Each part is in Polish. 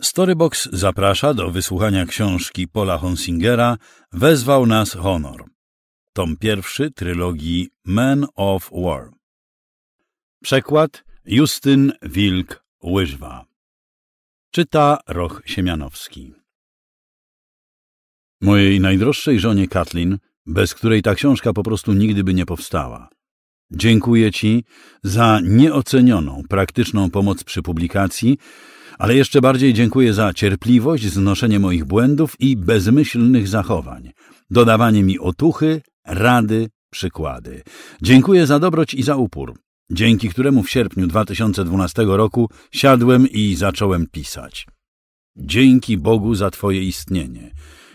Storybox zaprasza do wysłuchania książki Paula Honsingera Wezwał nas honor. Tom pierwszy trylogii Men of War. Przekład Justyn Wilk Łyżwa. Czyta Roch Siemianowski. Mojej najdroższej żonie Katlin, bez której ta książka po prostu nigdy by nie powstała. Dziękuję Ci za nieocenioną praktyczną pomoc przy publikacji ale jeszcze bardziej dziękuję za cierpliwość, znoszenie moich błędów i bezmyślnych zachowań, dodawanie mi otuchy, rady, przykłady. Dziękuję za dobroć i za upór, dzięki któremu w sierpniu 2012 roku siadłem i zacząłem pisać. Dzięki Bogu za Twoje istnienie.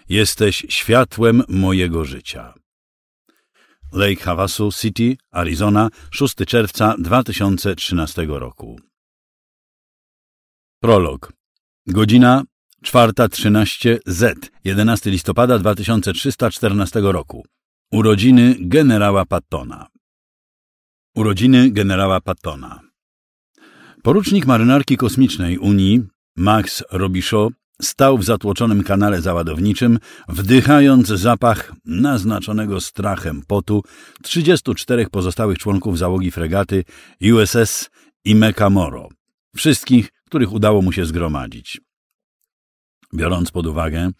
Jesteś światłem mojego życia. Lake Havasu City, Arizona, 6 czerwca 2013 roku. Prolog. Godzina 4.13 Z, 11 listopada 2314 roku. Urodziny generała Pattona. Urodziny generała Pattona. Porucznik marynarki kosmicznej Unii, Max Robichaud, stał w zatłoczonym kanale załadowniczym, wdychając zapach naznaczonego strachem potu 34 pozostałych członków załogi fregaty USS Imeka Moro. Wszystkich których udało mu się zgromadzić. Biorąc pod uwagę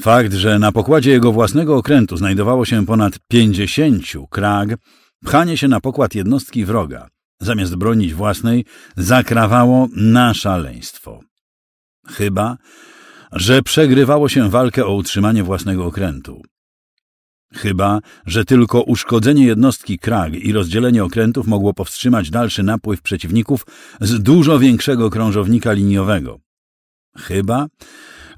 fakt, że na pokładzie jego własnego okrętu znajdowało się ponad pięćdziesięciu krag, pchanie się na pokład jednostki wroga, zamiast bronić własnej, zakrawało na szaleństwo. Chyba, że przegrywało się walkę o utrzymanie własnego okrętu. Chyba, że tylko uszkodzenie jednostki Krag i rozdzielenie okrętów mogło powstrzymać dalszy napływ przeciwników z dużo większego krążownika liniowego. Chyba,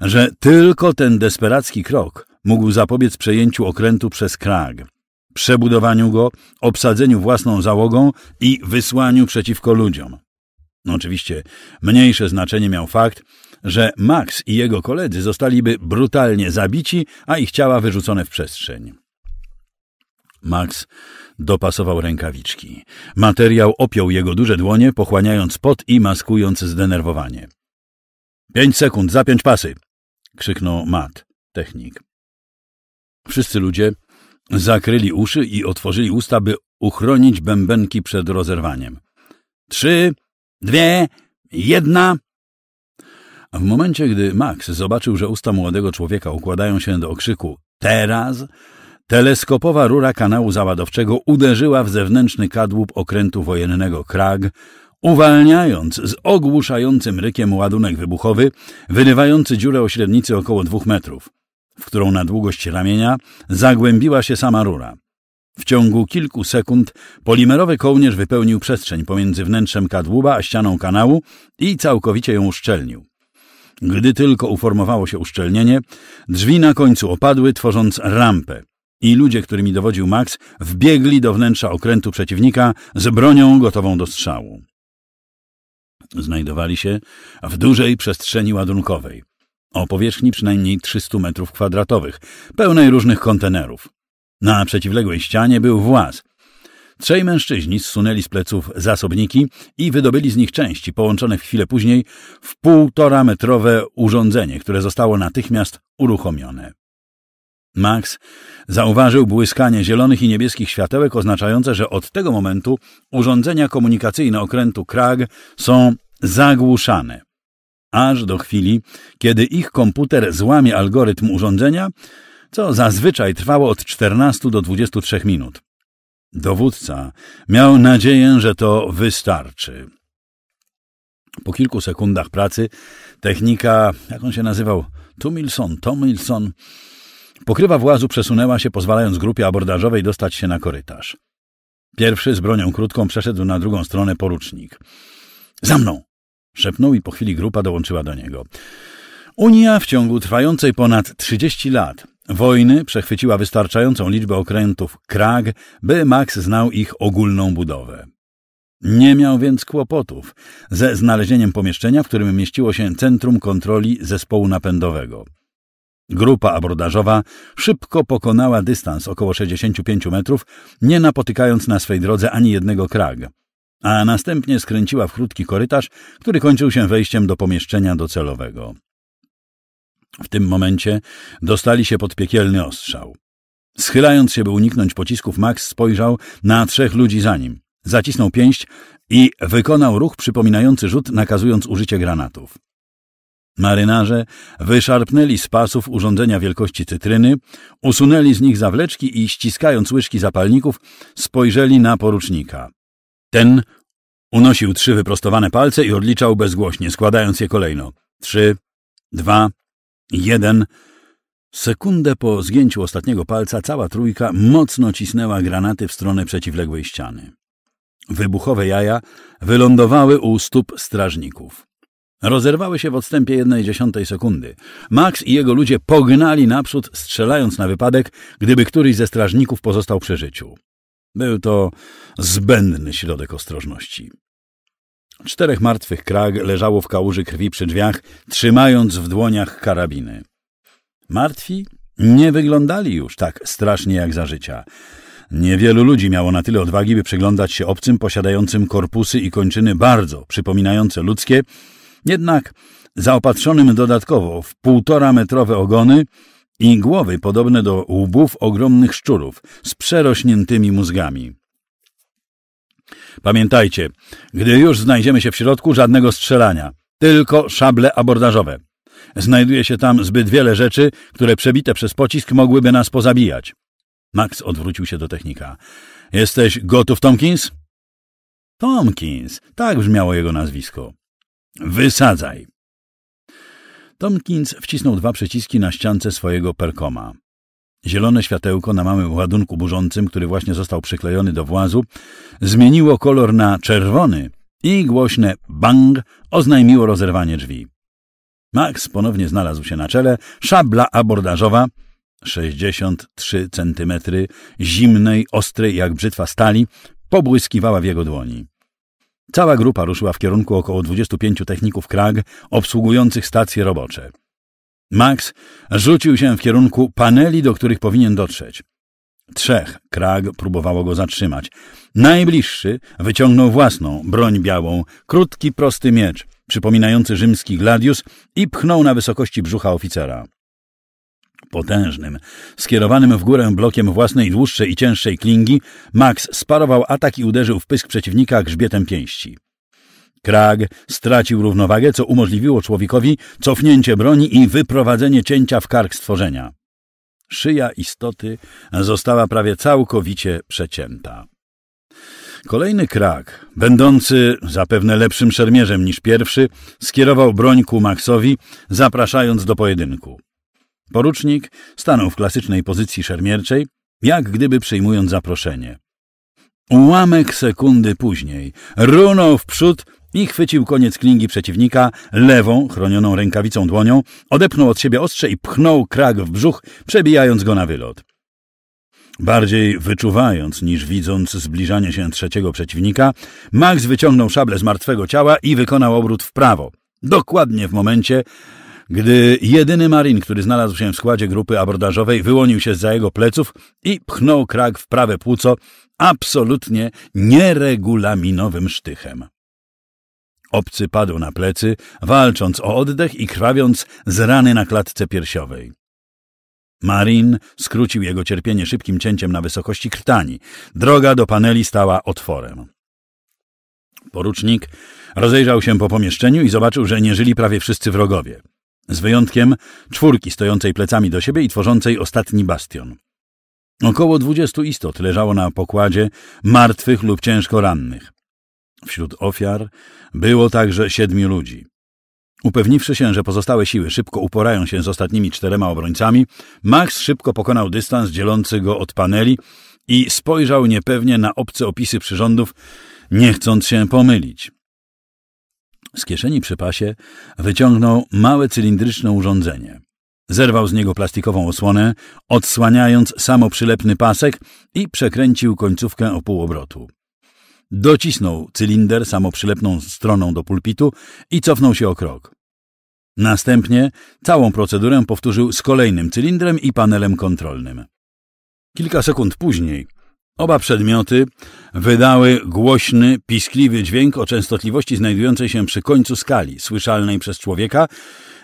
że tylko ten desperacki krok mógł zapobiec przejęciu okrętu przez Krag, przebudowaniu go, obsadzeniu własną załogą i wysłaniu przeciwko ludziom. No oczywiście mniejsze znaczenie miał fakt, że Max i jego koledzy zostaliby brutalnie zabici, a ich ciała wyrzucone w przestrzeń. Max dopasował rękawiczki. Materiał opiął jego duże dłonie, pochłaniając pot i maskując zdenerwowanie. Pięć sekund, zapiąć pasy! krzyknął Matt, technik. Wszyscy ludzie zakryli uszy i otworzyli usta, by uchronić bębenki przed rozerwaniem. Trzy, dwie, jedna. W momencie, gdy Max zobaczył, że usta młodego człowieka układają się do okrzyku teraz, Teleskopowa rura kanału załadowczego uderzyła w zewnętrzny kadłub okrętu wojennego Krag, uwalniając z ogłuszającym rykiem ładunek wybuchowy, wyrywający dziurę o średnicy około dwóch metrów, w którą na długość ramienia zagłębiła się sama rura. W ciągu kilku sekund polimerowy kołnierz wypełnił przestrzeń pomiędzy wnętrzem kadłuba a ścianą kanału i całkowicie ją uszczelnił. Gdy tylko uformowało się uszczelnienie, drzwi na końcu opadły, tworząc rampę i ludzie, którymi dowodził Max, wbiegli do wnętrza okrętu przeciwnika z bronią gotową do strzału. Znajdowali się w dużej przestrzeni ładunkowej, o powierzchni przynajmniej 300 metrów kwadratowych, pełnej różnych kontenerów. Na przeciwległej ścianie był właz. Trzej mężczyźni zsunęli z pleców zasobniki i wydobyli z nich części, połączone chwilę później w półtora metrowe urządzenie, które zostało natychmiast uruchomione. Max zauważył błyskanie zielonych i niebieskich światełek oznaczające, że od tego momentu urządzenia komunikacyjne okrętu Krag są zagłuszane. Aż do chwili, kiedy ich komputer złamie algorytm urządzenia, co zazwyczaj trwało od 14 do 23 minut. Dowódca miał nadzieję, że to wystarczy. Po kilku sekundach pracy technika, jak on się nazywał, Tumilson, Tomilson, Pokrywa włazu przesunęła się, pozwalając grupie abordażowej dostać się na korytarz. Pierwszy z bronią krótką przeszedł na drugą stronę porucznik. Za mną! szepnął i po chwili grupa dołączyła do niego. Unia w ciągu trwającej ponad 30 lat wojny przechwyciła wystarczającą liczbę okrętów Krag, by Max znał ich ogólną budowę. Nie miał więc kłopotów ze znalezieniem pomieszczenia, w którym mieściło się centrum kontroli zespołu napędowego. Grupa abordażowa szybko pokonała dystans około 65 metrów, nie napotykając na swej drodze ani jednego krag. a następnie skręciła w krótki korytarz, który kończył się wejściem do pomieszczenia docelowego. W tym momencie dostali się pod piekielny ostrzał. Schylając się, by uniknąć pocisków, Max spojrzał na trzech ludzi za nim. Zacisnął pięść i wykonał ruch przypominający rzut, nakazując użycie granatów. Marynarze wyszarpnęli z pasów urządzenia wielkości cytryny, usunęli z nich zawleczki i ściskając łyżki zapalników spojrzeli na porucznika. Ten unosił trzy wyprostowane palce i odliczał bezgłośnie, składając je kolejno. Trzy, dwa, jeden... Sekundę po zgięciu ostatniego palca cała trójka mocno cisnęła granaty w stronę przeciwległej ściany. Wybuchowe jaja wylądowały u stóp strażników. Rozerwały się w odstępie jednej dziesiątej sekundy. Max i jego ludzie pognali naprzód, strzelając na wypadek, gdyby któryś ze strażników pozostał przy życiu. Był to zbędny środek ostrożności. Czterech martwych krag leżało w kałuży krwi przy drzwiach, trzymając w dłoniach karabiny. Martwi nie wyglądali już tak strasznie jak za życia. Niewielu ludzi miało na tyle odwagi, by przyglądać się obcym posiadającym korpusy i kończyny bardzo przypominające ludzkie, jednak zaopatrzonym dodatkowo w półtora metrowe ogony i głowy podobne do łbów ogromnych szczurów z przerośniętymi mózgami. Pamiętajcie, gdy już znajdziemy się w środku, żadnego strzelania, tylko szable abordażowe. Znajduje się tam zbyt wiele rzeczy, które przebite przez pocisk mogłyby nas pozabijać. Max odwrócił się do technika. Jesteś gotów, Tomkins? Tomkins, tak brzmiało jego nazwisko. Wysadzaj! Tomkins wcisnął dwa przyciski na ściance swojego perkoma. Zielone światełko na małym ładunku burzącym, który właśnie został przyklejony do włazu, zmieniło kolor na czerwony i głośne bang oznajmiło rozerwanie drzwi. Max ponownie znalazł się na czele, szabla abordażowa, 63 centymetry, zimnej, ostrej jak brzytwa stali, pobłyskiwała w jego dłoni. Cała grupa ruszyła w kierunku około 25 techników Krag obsługujących stacje robocze. Max rzucił się w kierunku paneli, do których powinien dotrzeć. Trzech Krag próbowało go zatrzymać. Najbliższy wyciągnął własną broń białą, krótki, prosty miecz, przypominający rzymski gladius i pchnął na wysokości brzucha oficera potężnym, skierowanym w górę blokiem własnej dłuższej i cięższej klingi, Max sparował atak i uderzył w pysk przeciwnika grzbietem pięści. Krag stracił równowagę, co umożliwiło człowiekowi cofnięcie broni i wyprowadzenie cięcia w kark stworzenia. Szyja istoty została prawie całkowicie przecięta. Kolejny krak, będący zapewne lepszym szermierzem niż pierwszy, skierował broń ku Maxowi, zapraszając do pojedynku. Porucznik stanął w klasycznej pozycji szermierczej, jak gdyby przyjmując zaproszenie. Ułamek sekundy później runął w przód i chwycił koniec klingi przeciwnika lewą, chronioną rękawicą dłonią, odepchnął od siebie ostrze i pchnął krak w brzuch, przebijając go na wylot. Bardziej wyczuwając niż widząc zbliżanie się trzeciego przeciwnika, Max wyciągnął szablę z martwego ciała i wykonał obrót w prawo, dokładnie w momencie, gdy jedyny marin, który znalazł się w składzie grupy abordażowej, wyłonił się za jego pleców i pchnął krak w prawe płuco absolutnie nieregulaminowym sztychem. Obcy padł na plecy, walcząc o oddech i krwawiąc z rany na klatce piersiowej. Marin skrócił jego cierpienie szybkim cięciem na wysokości krtani. Droga do paneli stała otworem. Porucznik rozejrzał się po pomieszczeniu i zobaczył, że nie żyli prawie wszyscy wrogowie z wyjątkiem czwórki stojącej plecami do siebie i tworzącej ostatni bastion. Około dwudziestu istot leżało na pokładzie martwych lub ciężko rannych. Wśród ofiar było także siedmiu ludzi. Upewniwszy się, że pozostałe siły szybko uporają się z ostatnimi czterema obrońcami, Max szybko pokonał dystans dzielący go od paneli i spojrzał niepewnie na obce opisy przyrządów, nie chcąc się pomylić. Z kieszeni przy pasie wyciągnął małe cylindryczne urządzenie. Zerwał z niego plastikową osłonę, odsłaniając samoprzylepny pasek i przekręcił końcówkę o pół obrotu. Docisnął cylinder samoprzylepną stroną do pulpitu i cofnął się o krok. Następnie całą procedurę powtórzył z kolejnym cylindrem i panelem kontrolnym. Kilka sekund później Oba przedmioty wydały głośny, piskliwy dźwięk o częstotliwości znajdującej się przy końcu skali, słyszalnej przez człowieka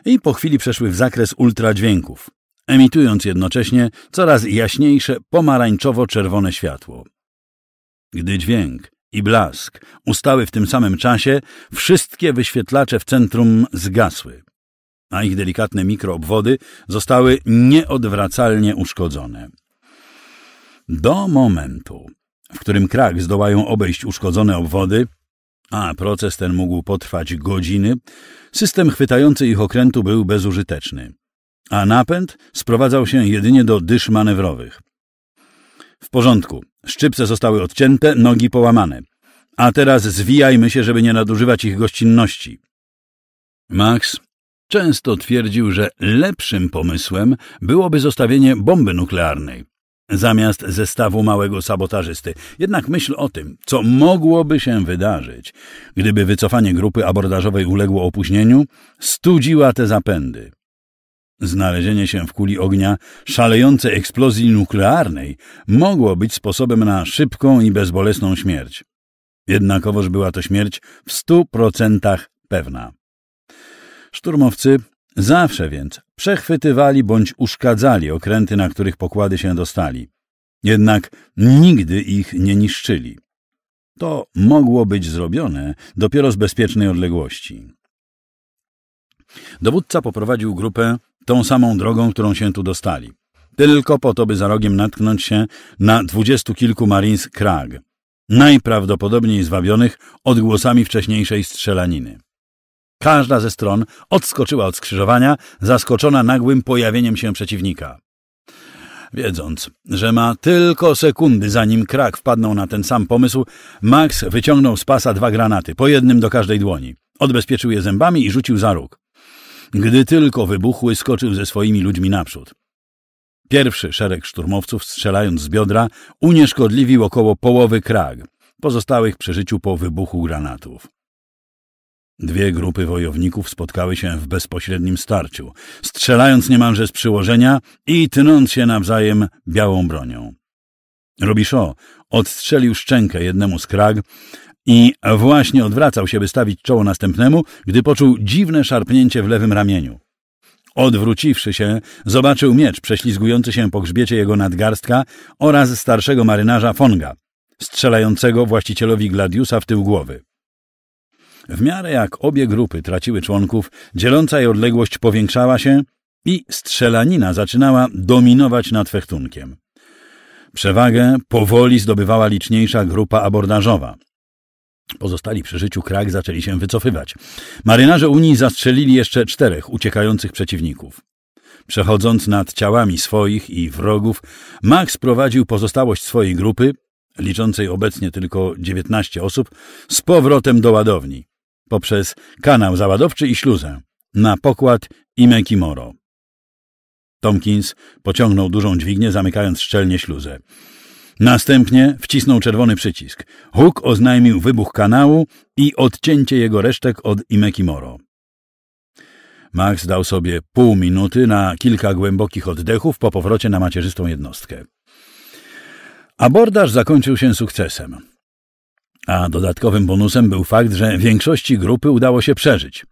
i po chwili przeszły w zakres ultradźwięków, emitując jednocześnie coraz jaśniejsze pomarańczowo-czerwone światło. Gdy dźwięk i blask ustały w tym samym czasie, wszystkie wyświetlacze w centrum zgasły, a ich delikatne mikroobwody zostały nieodwracalnie uszkodzone do momentu, w którym krak zdołają obejść uszkodzone obwody, a proces ten mógł potrwać godziny, system chwytający ich okrętu był bezużyteczny, a napęd sprowadzał się jedynie do dysz manewrowych. W porządku, szczypce zostały odcięte, nogi połamane. A teraz zwijajmy się, żeby nie nadużywać ich gościnności. Max często twierdził, że lepszym pomysłem byłoby zostawienie bomby nuklearnej, zamiast zestawu małego sabotażysty. Jednak myśl o tym, co mogłoby się wydarzyć, gdyby wycofanie grupy abordażowej uległo opóźnieniu, studziła te zapędy. Znalezienie się w kuli ognia szalejącej eksplozji nuklearnej mogło być sposobem na szybką i bezbolesną śmierć. Jednakowoż była to śmierć w stu procentach pewna. Szturmowcy zawsze więc przechwytywali bądź uszkadzali okręty, na których pokłady się dostali. Jednak nigdy ich nie niszczyli. To mogło być zrobione dopiero z bezpiecznej odległości. Dowódca poprowadził grupę tą samą drogą, którą się tu dostali. Tylko po to, by za rogiem natknąć się na dwudziestu kilku Marines Krag, najprawdopodobniej zwabionych odgłosami wcześniejszej strzelaniny. Każda ze stron odskoczyła od skrzyżowania, zaskoczona nagłym pojawieniem się przeciwnika. Wiedząc, że ma tylko sekundy, zanim krak wpadnął na ten sam pomysł, Max wyciągnął z pasa dwa granaty, po jednym do każdej dłoni. Odbezpieczył je zębami i rzucił za róg. Gdy tylko wybuchły, skoczył ze swoimi ludźmi naprzód. Pierwszy szereg szturmowców, strzelając z biodra, unieszkodliwił około połowy krag, pozostałych przy życiu po wybuchu granatów. Dwie grupy wojowników spotkały się w bezpośrednim starciu, strzelając niemalże z przyłożenia i tnąc się nawzajem białą bronią. Robiszot odstrzelił szczękę jednemu z krag i właśnie odwracał się, by stawić czoło następnemu, gdy poczuł dziwne szarpnięcie w lewym ramieniu. Odwróciwszy się, zobaczył miecz prześlizgujący się po grzbiecie jego nadgarstka oraz starszego marynarza Fonga, strzelającego właścicielowi Gladiusa w tył głowy. W miarę jak obie grupy traciły członków, dzieląca je odległość powiększała się i strzelanina zaczynała dominować nad fechtunkiem. Przewagę powoli zdobywała liczniejsza grupa abordażowa. Pozostali przy życiu krak zaczęli się wycofywać. Marynarze Unii zastrzelili jeszcze czterech uciekających przeciwników. Przechodząc nad ciałami swoich i wrogów, Max prowadził pozostałość swojej grupy, liczącej obecnie tylko 19 osób, z powrotem do ładowni poprzez kanał załadowczy i śluzę na pokład Imekimoro. Tomkins pociągnął dużą dźwignię, zamykając szczelnie śluzę. Następnie wcisnął czerwony przycisk. Huk oznajmił wybuch kanału i odcięcie jego resztek od Imekimoro. Max dał sobie pół minuty na kilka głębokich oddechów po powrocie na macierzystą jednostkę. Abordaż zakończył się sukcesem a dodatkowym bonusem był fakt, że większości grupy udało się przeżyć.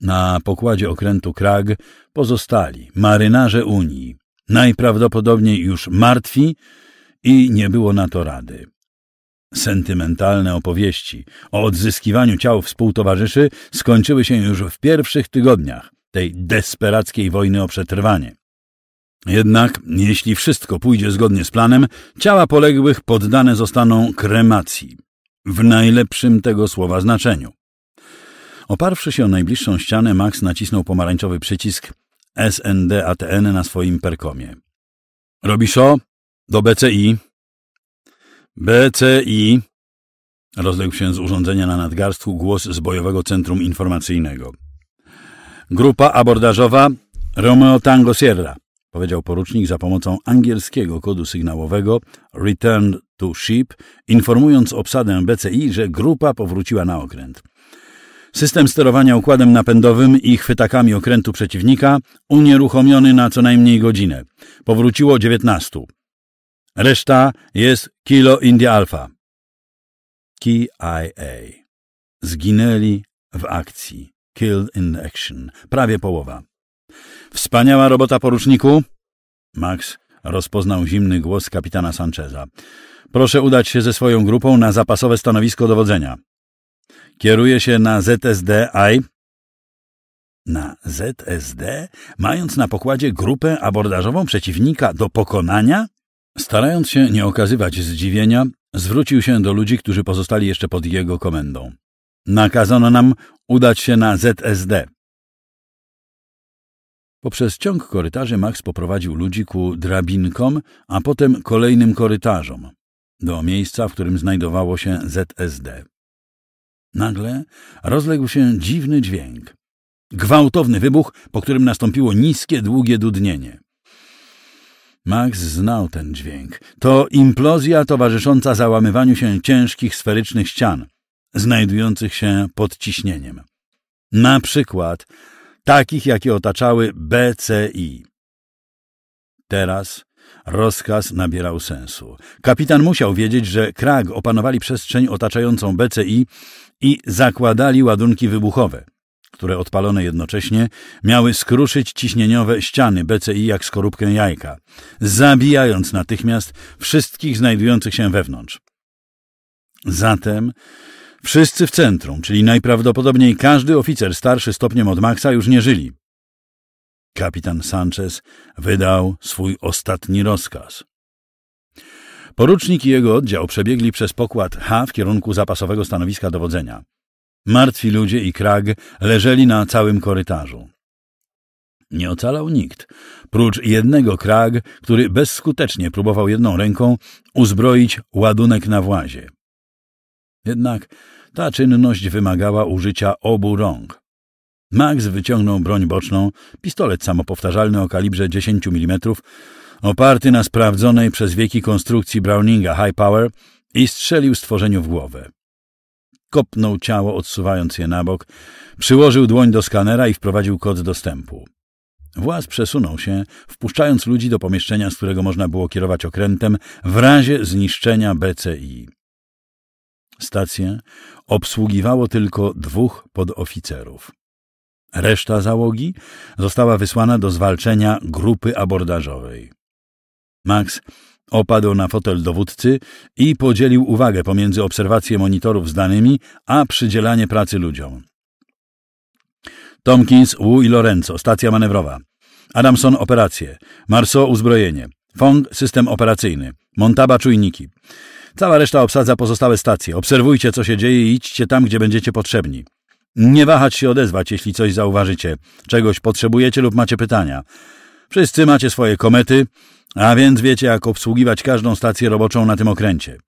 Na pokładzie okrętu Krag pozostali marynarze Unii, najprawdopodobniej już martwi i nie było na to rady. Sentymentalne opowieści o odzyskiwaniu ciał współtowarzyszy skończyły się już w pierwszych tygodniach tej desperackiej wojny o przetrwanie. Jednak, jeśli wszystko pójdzie zgodnie z planem, ciała poległych poddane zostaną kremacji. W najlepszym tego słowa znaczeniu. Oparwszy się o najbliższą ścianę, Max nacisnął pomarańczowy przycisk SND-ATN na swoim perkomie. Robisz o? Do BCI. BCI. Rozległ się z urządzenia na nadgarstku głos z Bojowego Centrum Informacyjnego. Grupa abordażowa Romeo Tango Sierra powiedział porucznik za pomocą angielskiego kodu sygnałowego Return to Ship, informując obsadę BCI, że grupa powróciła na okręt. System sterowania układem napędowym i chwytakami okrętu przeciwnika unieruchomiony na co najmniej godzinę. Powróciło 19. Reszta jest Kilo India Alpha. KIA. Zginęli w akcji. Killed in action. Prawie połowa. Wspaniała robota, poruczniku. Max rozpoznał zimny głos kapitana Sancheza. Proszę udać się ze swoją grupą na zapasowe stanowisko dowodzenia. Kieruję się na ZSD-I. Na ZSD? Mając na pokładzie grupę abordażową przeciwnika do pokonania? Starając się nie okazywać zdziwienia, zwrócił się do ludzi, którzy pozostali jeszcze pod jego komendą. Nakazano nam udać się na ZSD. Poprzez ciąg korytarzy Max poprowadził ludzi ku drabinkom, a potem kolejnym korytarzom, do miejsca, w którym znajdowało się ZSD. Nagle rozległ się dziwny dźwięk. Gwałtowny wybuch, po którym nastąpiło niskie, długie dudnienie. Max znał ten dźwięk. To implozja towarzysząca załamywaniu się ciężkich sferycznych ścian, znajdujących się pod ciśnieniem. Na przykład takich jakie otaczały BCI. Teraz rozkaz nabierał sensu. Kapitan musiał wiedzieć, że Krag opanowali przestrzeń otaczającą BCI i zakładali ładunki wybuchowe, które odpalone jednocześnie miały skruszyć ciśnieniowe ściany BCI jak skorupkę jajka, zabijając natychmiast wszystkich znajdujących się wewnątrz. Zatem Wszyscy w centrum, czyli najprawdopodobniej każdy oficer starszy stopniem od Maxa już nie żyli. Kapitan Sanchez wydał swój ostatni rozkaz. Porucznik i jego oddział przebiegli przez pokład H w kierunku zapasowego stanowiska dowodzenia. Martwi ludzie i krag leżeli na całym korytarzu. Nie ocalał nikt, prócz jednego krag, który bezskutecznie próbował jedną ręką uzbroić ładunek na włazie. Jednak ta czynność wymagała użycia obu rąk. Max wyciągnął broń boczną, pistolet samopowtarzalny o kalibrze 10 mm, oparty na sprawdzonej przez wieki konstrukcji Browninga High Power i strzelił stworzeniu w głowę. Kopnął ciało, odsuwając je na bok, przyłożył dłoń do skanera i wprowadził kod dostępu. Właz przesunął się, wpuszczając ludzi do pomieszczenia, z którego można było kierować okrętem w razie zniszczenia BCI stację obsługiwało tylko dwóch podoficerów. Reszta załogi została wysłana do zwalczenia grupy abordażowej. Max opadł na fotel dowódcy i podzielił uwagę pomiędzy obserwację monitorów z danymi, a przydzielanie pracy ludziom. Tomkins, Wu i Lorenzo, stacja manewrowa. Adamson, operacje. Marceau, uzbrojenie. Fong, system operacyjny. Montaba, czujniki. Cała reszta obsadza pozostałe stacje. Obserwujcie, co się dzieje i idźcie tam, gdzie będziecie potrzebni. Nie wahać się odezwać, jeśli coś zauważycie, czegoś potrzebujecie lub macie pytania. Wszyscy macie swoje komety, a więc wiecie, jak obsługiwać każdą stację roboczą na tym okręcie.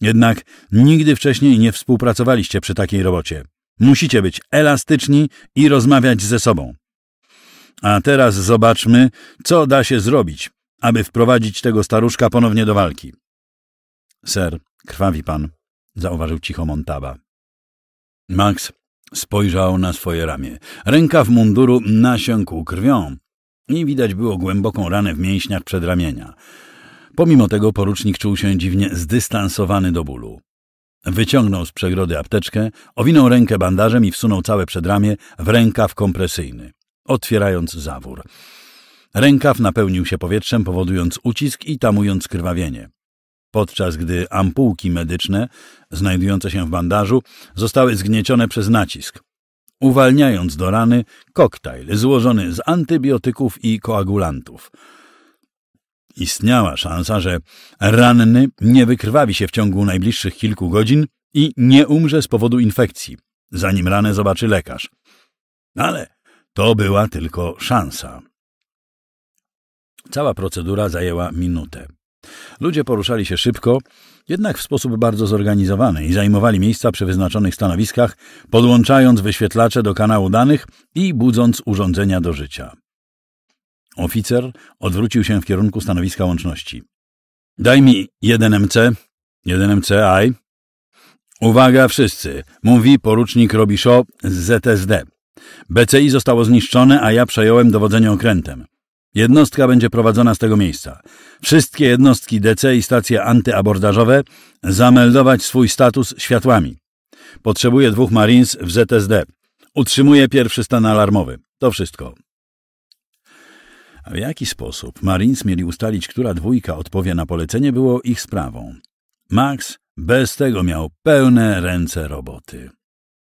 Jednak nigdy wcześniej nie współpracowaliście przy takiej robocie. Musicie być elastyczni i rozmawiać ze sobą. A teraz zobaczmy, co da się zrobić, aby wprowadzić tego staruszka ponownie do walki. Ser, krwawi pan, zauważył cicho Montaba. Max spojrzał na swoje ramię. Rękaw munduru nasiąkł krwią i widać było głęboką ranę w mięśniach przedramienia. Pomimo tego porucznik czuł się dziwnie zdystansowany do bólu. Wyciągnął z przegrody apteczkę, owinął rękę bandażem i wsunął całe przedramię w rękaw kompresyjny, otwierając zawór. Rękaw napełnił się powietrzem, powodując ucisk i tamując krwawienie podczas gdy ampułki medyczne, znajdujące się w bandażu, zostały zgniecione przez nacisk, uwalniając do rany koktajl złożony z antybiotyków i koagulantów. Istniała szansa, że ranny nie wykrwawi się w ciągu najbliższych kilku godzin i nie umrze z powodu infekcji, zanim ranę zobaczy lekarz. Ale to była tylko szansa. Cała procedura zajęła minutę. Ludzie poruszali się szybko, jednak w sposób bardzo zorganizowany i zajmowali miejsca przy wyznaczonych stanowiskach, podłączając wyświetlacze do kanału danych i budząc urządzenia do życia. Oficer odwrócił się w kierunku stanowiska łączności. Daj mi 1MC, 1MCI. Uwaga wszyscy, mówi porucznik Robisho z ZSD. BCI zostało zniszczone, a ja przejąłem dowodzenie okrętem. Jednostka będzie prowadzona z tego miejsca. Wszystkie jednostki DC i stacje antyabordażowe zameldować swój status światłami. Potrzebuję dwóch Marines w ZSD. Utrzymuję pierwszy stan alarmowy. To wszystko. A w jaki sposób Marines mieli ustalić, która dwójka odpowie na polecenie, było ich sprawą. Max bez tego miał pełne ręce roboty.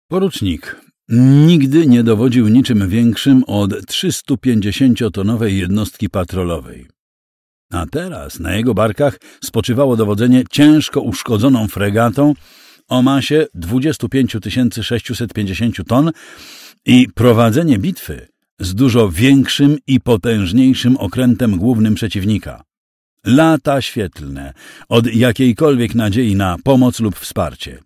Porucznik, Nigdy nie dowodził niczym większym od 350-tonowej jednostki patrolowej. A teraz na jego barkach spoczywało dowodzenie ciężko uszkodzoną fregatą o masie 25 650 ton i prowadzenie bitwy z dużo większym i potężniejszym okrętem głównym przeciwnika. Lata świetlne od jakiejkolwiek nadziei na pomoc lub wsparcie.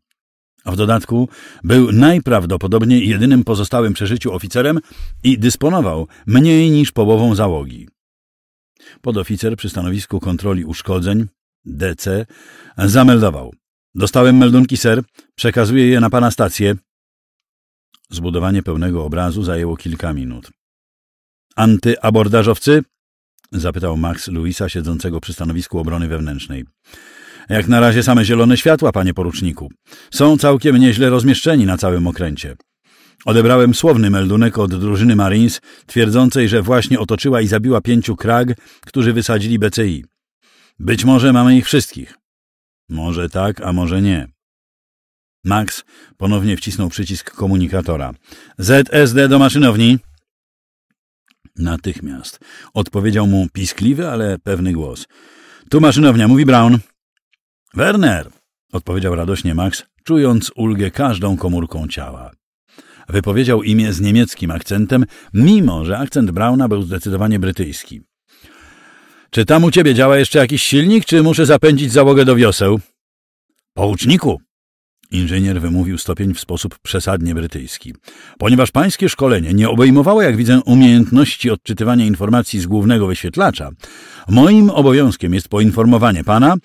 W dodatku był najprawdopodobniej jedynym pozostałym przeżyciu oficerem i dysponował mniej niż połową załogi. Podoficer przy stanowisku kontroli uszkodzeń, DC, zameldował. Dostałem meldunki, ser. Przekazuję je na pana stację. Zbudowanie pełnego obrazu zajęło kilka minut. Antyabordażowcy? Zapytał Max Luisa siedzącego przy stanowisku obrony wewnętrznej. Jak na razie same zielone światła, panie poruczniku. Są całkiem nieźle rozmieszczeni na całym okręcie. Odebrałem słowny meldunek od drużyny Marines, twierdzącej, że właśnie otoczyła i zabiła pięciu krag, którzy wysadzili BCI. Być może mamy ich wszystkich. Może tak, a może nie. Max ponownie wcisnął przycisk komunikatora. ZSD do maszynowni. Natychmiast odpowiedział mu piskliwy, ale pewny głos. Tu maszynownia, mówi Brown. Werner, odpowiedział radośnie Max, czując ulgę każdą komórką ciała. Wypowiedział imię z niemieckim akcentem, mimo że akcent Brauna był zdecydowanie brytyjski. Czy tam u ciebie działa jeszcze jakiś silnik, czy muszę zapędzić załogę do wioseł? Pouczniku, Inżynier wymówił stopień w sposób przesadnie brytyjski. Ponieważ pańskie szkolenie nie obejmowało, jak widzę, umiejętności odczytywania informacji z głównego wyświetlacza, moim obowiązkiem jest poinformowanie pana,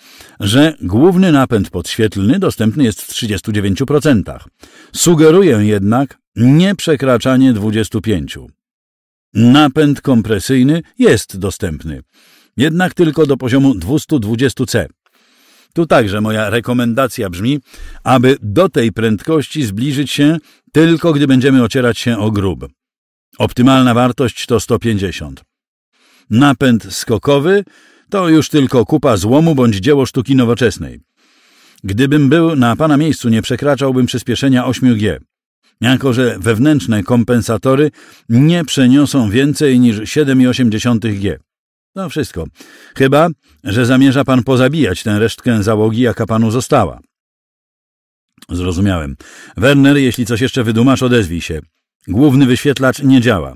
że główny napęd podświetlny dostępny jest w 39%. Sugeruję jednak nie przekraczanie 25%. Napęd kompresyjny jest dostępny, jednak tylko do poziomu 220C. Tu także moja rekomendacja brzmi, aby do tej prędkości zbliżyć się tylko gdy będziemy ocierać się o grób. Optymalna wartość to 150. Napęd skokowy to już tylko kupa złomu bądź dzieło sztuki nowoczesnej. Gdybym był na pana miejscu, nie przekraczałbym przyspieszenia 8G jako że wewnętrzne kompensatory nie przeniosą więcej niż 7,8G. To no, wszystko. Chyba, że zamierza pan pozabijać tę resztkę załogi, jaka panu została. Zrozumiałem. Werner, jeśli coś jeszcze wydumasz, odezwij się. Główny wyświetlacz nie działa.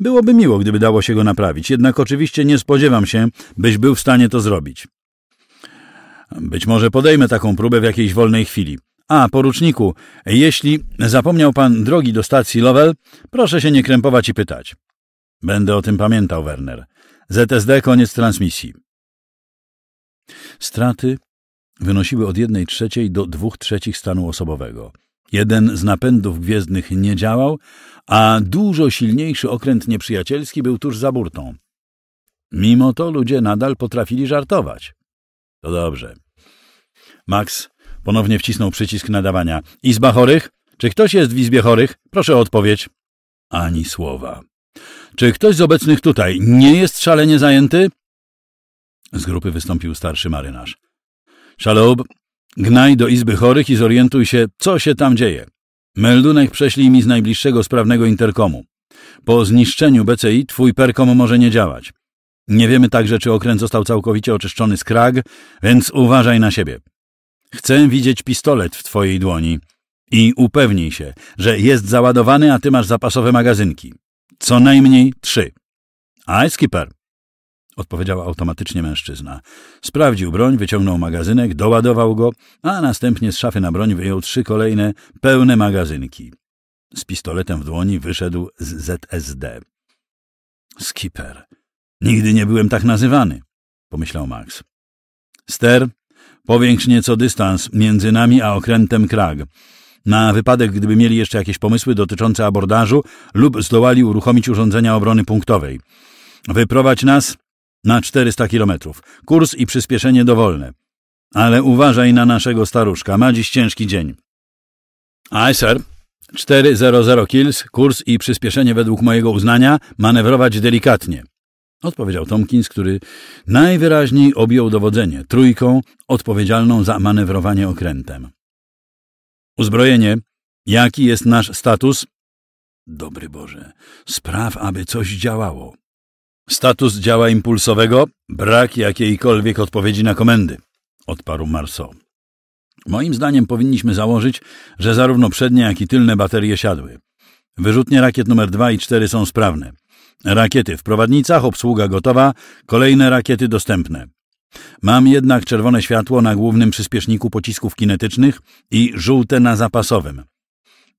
Byłoby miło, gdyby dało się go naprawić, jednak oczywiście nie spodziewam się, byś był w stanie to zrobić. Być może podejmę taką próbę w jakiejś wolnej chwili. A, poruczniku, jeśli zapomniał pan drogi do stacji Lowell, proszę się nie krępować i pytać. Będę o tym pamiętał, Werner. ZSD koniec transmisji. Straty wynosiły od 1 trzeciej do 2 trzecich stanu osobowego. Jeden z napędów gwiezdnych nie działał, a dużo silniejszy okręt nieprzyjacielski był tuż za burtą. Mimo to ludzie nadal potrafili żartować. To dobrze. Max ponownie wcisnął przycisk nadawania. Izba chorych? Czy ktoś jest w izbie chorych? Proszę o odpowiedź. Ani słowa. Czy ktoś z obecnych tutaj nie jest szalenie zajęty? Z grupy wystąpił starszy marynarz. Szalob, gnaj do izby chorych i zorientuj się, co się tam dzieje. Meldunek prześlij mi z najbliższego sprawnego interkomu. Po zniszczeniu BCI twój perkom może nie działać. Nie wiemy także, czy okręt został całkowicie oczyszczony z krag, więc uważaj na siebie. Chcę widzieć pistolet w twojej dłoni i upewnij się, że jest załadowany, a ty masz zapasowe magazynki. Co najmniej trzy. Aj, skipper! Odpowiedział automatycznie mężczyzna. Sprawdził broń, wyciągnął magazynek, doładował go, a następnie z szafy na broń wyjął trzy kolejne pełne magazynki. Z pistoletem w dłoni wyszedł z ZSD. Skipper. Nigdy nie byłem tak nazywany, pomyślał Max. Ster, powiększ nieco dystans między nami a okrętem Krag na wypadek gdyby mieli jeszcze jakieś pomysły dotyczące abordażu lub zdołali uruchomić urządzenia obrony punktowej. Wyprowadź nas na 400 kilometrów. Kurs i przyspieszenie dowolne. Ale uważaj na naszego staruszka. Ma dziś ciężki dzień. Aj, sir. 400 kills, kurs i przyspieszenie według mojego uznania, manewrować delikatnie. Odpowiedział Tomkins, który najwyraźniej objął dowodzenie trójką odpowiedzialną za manewrowanie okrętem. Uzbrojenie. Jaki jest nasz status? Dobry Boże, spraw, aby coś działało. Status działa impulsowego, brak jakiejkolwiek odpowiedzi na komendy, odparł Marceau. Moim zdaniem powinniśmy założyć, że zarówno przednie, jak i tylne baterie siadły. Wyrzutnie rakiet numer 2 i 4 są sprawne. Rakiety w prowadnicach, obsługa gotowa, kolejne rakiety dostępne. Mam jednak czerwone światło na głównym przyspieszniku pocisków kinetycznych i żółte na zapasowym.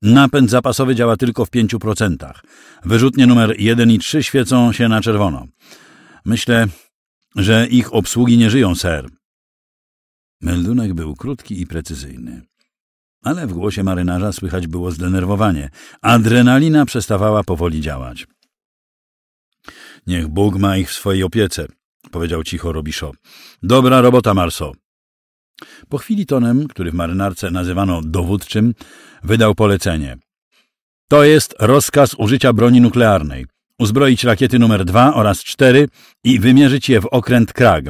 Napęd zapasowy działa tylko w 5%. Wyrzutnie numer 1 i 3 świecą się na czerwono. Myślę, że ich obsługi nie żyją, ser. Meldunek był krótki i precyzyjny. Ale w głosie marynarza słychać było zdenerwowanie. Adrenalina przestawała powoli działać. Niech Bóg ma ich w swojej opiece, powiedział cicho Robiszo. Dobra robota, Marso. Po chwili tonem, który w marynarce nazywano dowódczym, wydał polecenie. To jest rozkaz użycia broni nuklearnej. Uzbroić rakiety numer 2 oraz 4 i wymierzyć je w okręt Krag.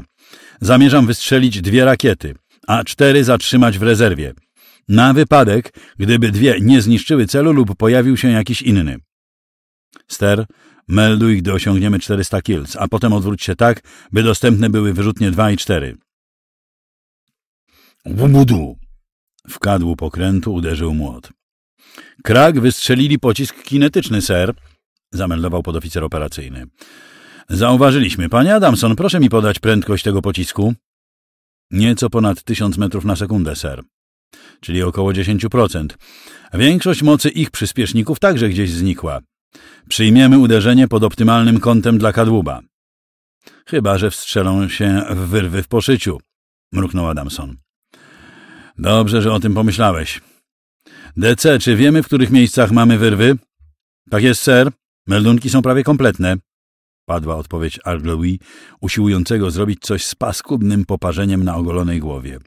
Zamierzam wystrzelić dwie rakiety, a cztery zatrzymać w rezerwie. Na wypadek, gdyby dwie nie zniszczyły celu lub pojawił się jakiś inny. Ster Melduj, gdy osiągniemy 400 kills, a potem odwróć się tak, by dostępne były wyrzutnie 2 i 4. Łubudu! W kadłu pokrętu uderzył młot. Krak wystrzelili pocisk kinetyczny, ser, zameldował podoficer operacyjny. Zauważyliśmy. Panie Adamson, proszę mi podać prędkość tego pocisku. Nieco ponad 1000 metrów na sekundę, ser. Czyli około 10%. Większość mocy ich przyspieszników także gdzieś znikła. Przyjmiemy uderzenie pod optymalnym kątem dla kadłuba. Chyba, że wstrzelą się w wyrwy w poszyciu, mruknął Adamson. Dobrze, że o tym pomyślałeś. DC, czy wiemy, w których miejscach mamy wyrwy? Tak jest, ser. Meldunki są prawie kompletne. Padła odpowiedź Arglowi, usiłującego zrobić coś z paskudnym poparzeniem na ogolonej głowie.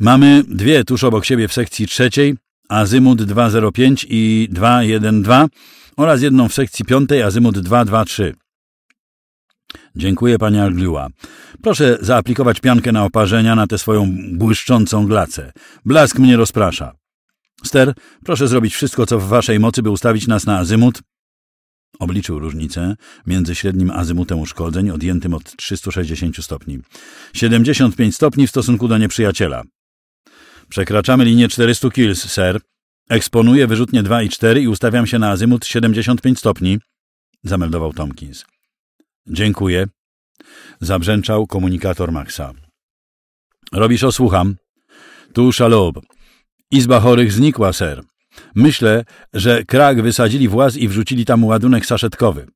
Mamy dwie tuż obok siebie w sekcji trzeciej, azymut 205 i 212, oraz jedną w sekcji piątej Azymut 223. Dziękuję, panie Algliła. Proszę zaaplikować piankę na oparzenia na tę swoją błyszczącą glacę. Blask mnie rozprasza. Ster, proszę zrobić wszystko, co w waszej mocy, by ustawić nas na azymut. Obliczył różnicę między średnim azymutem uszkodzeń odjętym od 360 stopni. 75 stopni w stosunku do nieprzyjaciela. Przekraczamy linię 400 kils, ser. Eksponuję wyrzutnie 2 i 4 i ustawiam się na azymut 75 stopni, zameldował Tomkins. Dziękuję. Zabrzęczał komunikator Maxa. Robisz osłucham. Tu szalob. Izba chorych znikła, ser. Myślę, że krak wysadzili właz i wrzucili tam ładunek saszetkowy.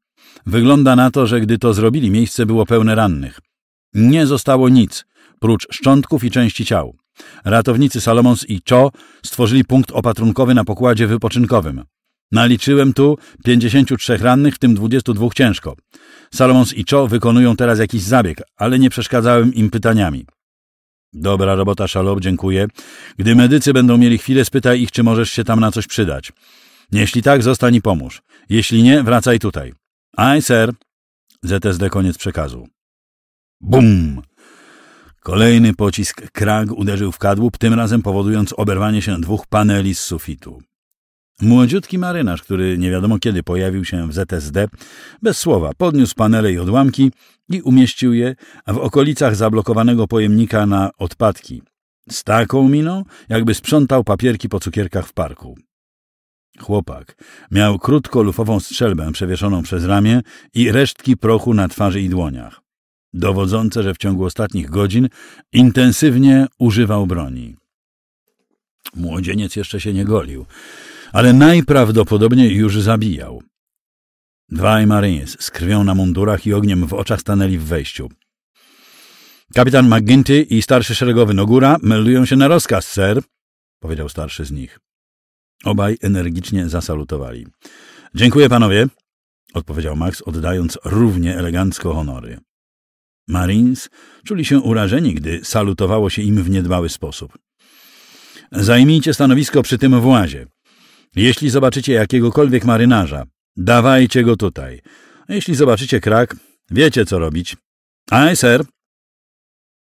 Wygląda na to, że gdy to zrobili, miejsce było pełne rannych. Nie zostało nic, prócz szczątków i części ciał. Ratownicy Salomons i Cho stworzyli punkt opatrunkowy na pokładzie wypoczynkowym. Naliczyłem tu 53 rannych, w tym 22 ciężko. Salomons i Cho wykonują teraz jakiś zabieg, ale nie przeszkadzałem im pytaniami. Dobra robota, Szalob, dziękuję. Gdy medycy będą mieli chwilę, spytaj ich, czy możesz się tam na coś przydać. Jeśli tak, zostań i pomóż. Jeśli nie, wracaj tutaj. Aj, sir. ZSD koniec przekazu. Bum! Kolejny pocisk Krag uderzył w kadłub, tym razem powodując oberwanie się dwóch paneli z sufitu. Młodziutki marynarz, który nie wiadomo kiedy pojawił się w ZSD, bez słowa podniósł panele i odłamki i umieścił je w okolicach zablokowanego pojemnika na odpadki. Z taką miną, jakby sprzątał papierki po cukierkach w parku. Chłopak miał krótko lufową strzelbę przewieszoną przez ramię i resztki prochu na twarzy i dłoniach dowodzące, że w ciągu ostatnich godzin intensywnie używał broni. Młodzieniec jeszcze się nie golił, ale najprawdopodobniej już zabijał. Dwaj Marines z krwią na mundurach i ogniem w oczach stanęli w wejściu. Kapitan McGinty i starszy szeregowy Nogura meldują się na rozkaz, ser, powiedział starszy z nich. Obaj energicznie zasalutowali. Dziękuję panowie, odpowiedział Max, oddając równie elegancko honory. Marines czuli się urażeni, gdy salutowało się im w niedbały sposób. Zajmijcie stanowisko przy tym włazie. Jeśli zobaczycie jakiegokolwiek marynarza, dawajcie go tutaj. jeśli zobaczycie krak, wiecie co robić. Aj, ser!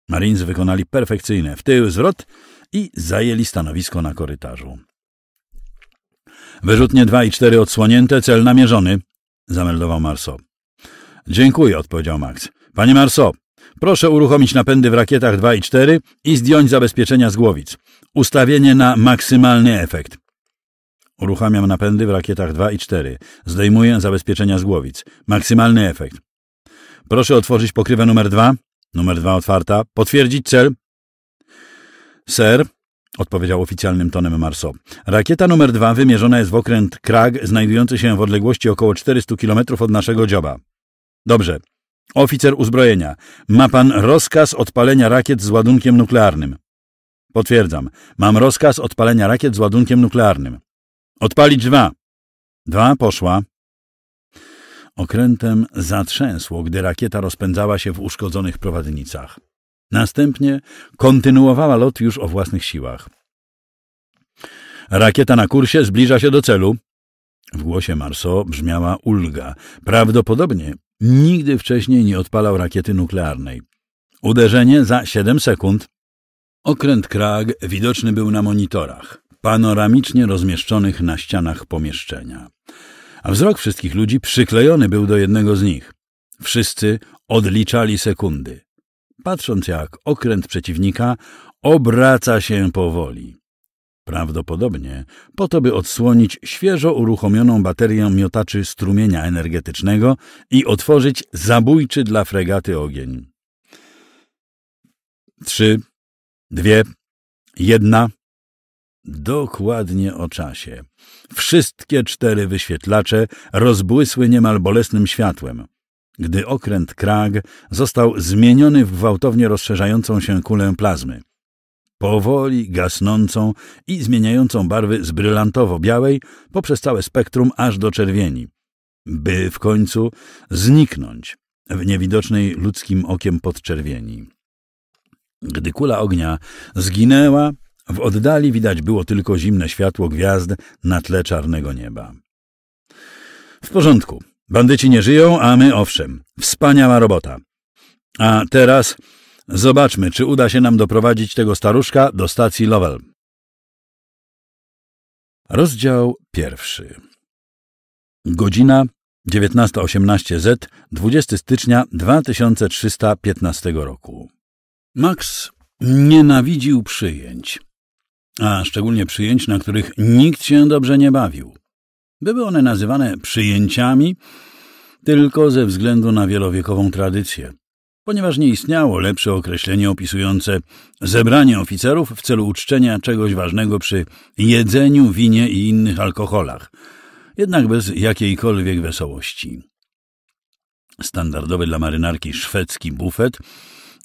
Marines wykonali perfekcyjne w tył zwrot i zajęli stanowisko na korytarzu. Wyrzutnie dwa i cztery odsłonięte, cel namierzony, zameldował Marso. Dziękuję, odpowiedział Max. Panie Marso, proszę uruchomić napędy w rakietach 2 i 4 i zdjąć zabezpieczenia z głowic. Ustawienie na maksymalny efekt. Uruchamiam napędy w rakietach 2 i 4. Zdejmuję zabezpieczenia z głowic. Maksymalny efekt. Proszę otworzyć pokrywę numer 2. Numer 2 otwarta. Potwierdzić cel. Ser, odpowiedział oficjalnym tonem Marso. Rakieta numer 2 wymierzona jest w okręt Krag, znajdujący się w odległości około 400 km od naszego dzioba. Dobrze. Oficer uzbrojenia, ma pan rozkaz odpalenia rakiet z ładunkiem nuklearnym. Potwierdzam, mam rozkaz odpalenia rakiet z ładunkiem nuklearnym. Odpalić dwa. Dwa poszła. Okrętem zatrzęsło, gdy rakieta rozpędzała się w uszkodzonych prowadnicach. Następnie kontynuowała lot już o własnych siłach. Rakieta na kursie zbliża się do celu. W głosie Marso brzmiała ulga. Prawdopodobnie Nigdy wcześniej nie odpalał rakiety nuklearnej. Uderzenie za 7 sekund. Okręt Krag widoczny był na monitorach, panoramicznie rozmieszczonych na ścianach pomieszczenia. A wzrok wszystkich ludzi przyklejony był do jednego z nich. Wszyscy odliczali sekundy, patrząc jak okręt przeciwnika obraca się powoli. Prawdopodobnie po to, by odsłonić świeżo uruchomioną baterię miotaczy strumienia energetycznego i otworzyć zabójczy dla fregaty ogień. Trzy, dwie, jedna. Dokładnie o czasie. Wszystkie cztery wyświetlacze rozbłysły niemal bolesnym światłem. Gdy okręt Krag został zmieniony w gwałtownie rozszerzającą się kulę plazmy powoli gasnącą i zmieniającą barwy z brylantowo-białej poprzez całe spektrum aż do czerwieni, by w końcu zniknąć w niewidocznej ludzkim okiem podczerwieni. Gdy kula ognia zginęła, w oddali widać było tylko zimne światło gwiazd na tle czarnego nieba. W porządku. Bandyci nie żyją, a my owszem. Wspaniała robota. A teraz Zobaczmy, czy uda się nam doprowadzić tego staruszka do stacji Lowell. Rozdział pierwszy. Godzina 19.18z, 20 stycznia 2315 roku. Max nienawidził przyjęć, a szczególnie przyjęć, na których nikt się dobrze nie bawił. Były one nazywane przyjęciami tylko ze względu na wielowiekową tradycję ponieważ nie istniało lepsze określenie opisujące zebranie oficerów w celu uczczenia czegoś ważnego przy jedzeniu, winie i innych alkoholach, jednak bez jakiejkolwiek wesołości. Standardowy dla marynarki szwedzki bufet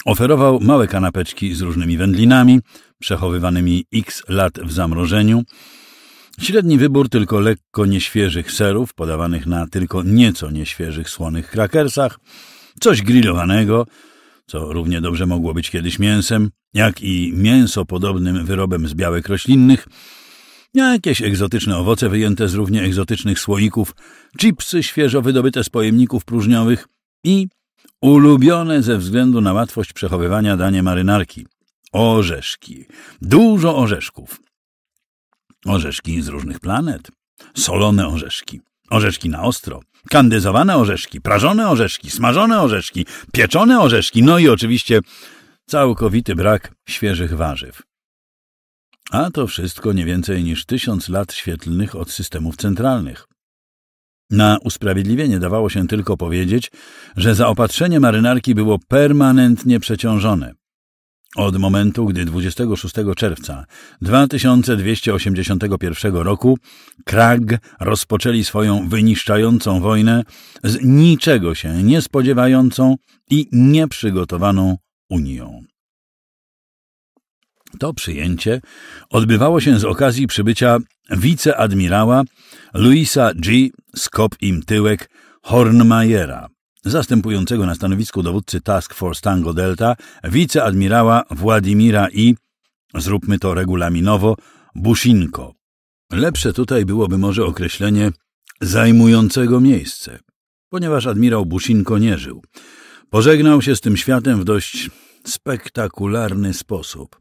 oferował małe kanapeczki z różnymi wędlinami, przechowywanymi x lat w zamrożeniu, Średni wybór tylko lekko nieświeżych serów, podawanych na tylko nieco nieświeżych słonych krakersach, coś grillowanego, co równie dobrze mogło być kiedyś mięsem, jak i mięso podobnym wyrobem z białek roślinnych, jakieś egzotyczne owoce wyjęte z równie egzotycznych słoików, chipsy świeżo wydobyte z pojemników próżniowych i ulubione ze względu na łatwość przechowywania danie marynarki. Orzeszki. Dużo orzeszków. Orzeszki z różnych planet. Solone orzeszki. Orzeszki na ostro kandyzowane orzeszki, prażone orzeszki, smażone orzeszki, pieczone orzeszki, no i oczywiście całkowity brak świeżych warzyw. A to wszystko nie więcej niż tysiąc lat świetlnych od systemów centralnych. Na usprawiedliwienie dawało się tylko powiedzieć, że zaopatrzenie marynarki było permanentnie przeciążone. Od momentu, gdy 26 czerwca 2281 roku Krag rozpoczęli swoją wyniszczającą wojnę z niczego się niespodziewającą i nieprzygotowaną Unią. To przyjęcie odbywało się z okazji przybycia wiceadmirała Luisa G. Skop im tyłek Hornmayera, zastępującego na stanowisku dowódcy Task Force Tango Delta wiceadmirała Władimira i, zróbmy to regulaminowo, Bushinko. Lepsze tutaj byłoby może określenie zajmującego miejsce, ponieważ admirał Bushinko nie żył. Pożegnał się z tym światem w dość spektakularny sposób,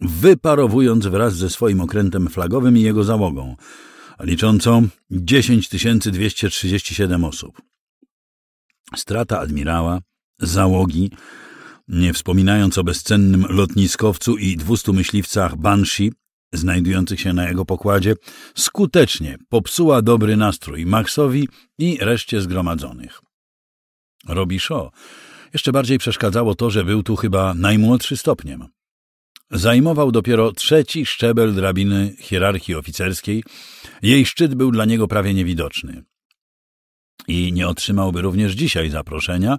wyparowując wraz ze swoim okrętem flagowym i jego załogą, liczącą 10 237 osób. Strata admirała, załogi, nie wspominając o bezcennym lotniskowcu i dwustu myśliwcach Banshee, znajdujących się na jego pokładzie, skutecznie popsuła dobry nastrój Maxowi i reszcie zgromadzonych. Robi Robisho jeszcze bardziej przeszkadzało to, że był tu chyba najmłodszy stopniem. Zajmował dopiero trzeci szczebel drabiny hierarchii oficerskiej, jej szczyt był dla niego prawie niewidoczny i nie otrzymałby również dzisiaj zaproszenia,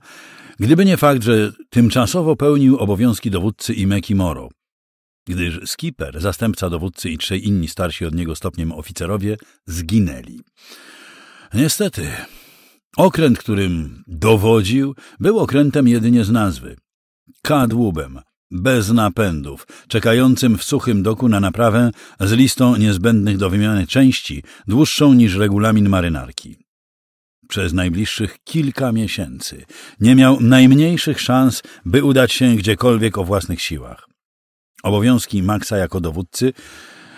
gdyby nie fakt, że tymczasowo pełnił obowiązki dowódcy Imeki Moro. Gdyż skipper, zastępca dowódcy i trzej inni starsi od niego stopniem oficerowie zginęli. Niestety, okręt, którym dowodził, był okrętem jedynie z nazwy. Kadłubem, bez napędów, czekającym w suchym doku na naprawę z listą niezbędnych do wymiany części, dłuższą niż regulamin marynarki. Przez najbliższych kilka miesięcy nie miał najmniejszych szans, by udać się gdziekolwiek o własnych siłach. Obowiązki Maxa jako dowódcy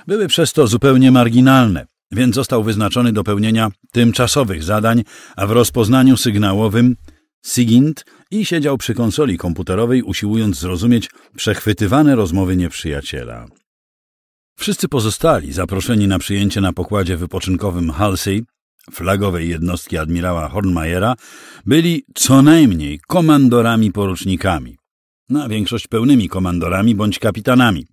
były przez to zupełnie marginalne, więc został wyznaczony do pełnienia tymczasowych zadań, a w rozpoznaniu sygnałowym Sigint i siedział przy konsoli komputerowej, usiłując zrozumieć przechwytywane rozmowy nieprzyjaciela. Wszyscy pozostali, zaproszeni na przyjęcie na pokładzie wypoczynkowym Halsey, flagowej jednostki admirała Hornmayera byli co najmniej komandorami-porucznikami, na większość pełnymi komandorami bądź kapitanami.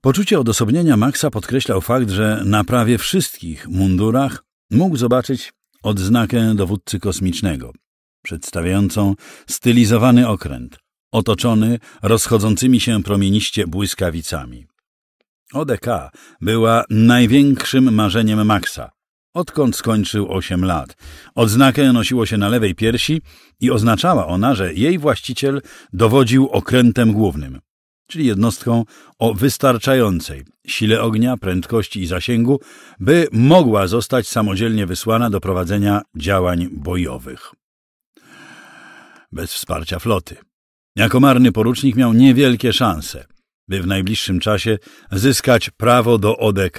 Poczucie odosobnienia Maxa podkreślał fakt, że na prawie wszystkich mundurach mógł zobaczyć odznakę dowódcy kosmicznego, przedstawiającą stylizowany okręt, otoczony rozchodzącymi się promieniście błyskawicami. ODK była największym marzeniem Maxa, odkąd skończył 8 lat. Odznakę nosiło się na lewej piersi i oznaczała ona, że jej właściciel dowodził okrętem głównym, czyli jednostką o wystarczającej sile ognia, prędkości i zasięgu, by mogła zostać samodzielnie wysłana do prowadzenia działań bojowych. Bez wsparcia floty. Jako marny porucznik miał niewielkie szanse, by w najbliższym czasie zyskać prawo do ODK.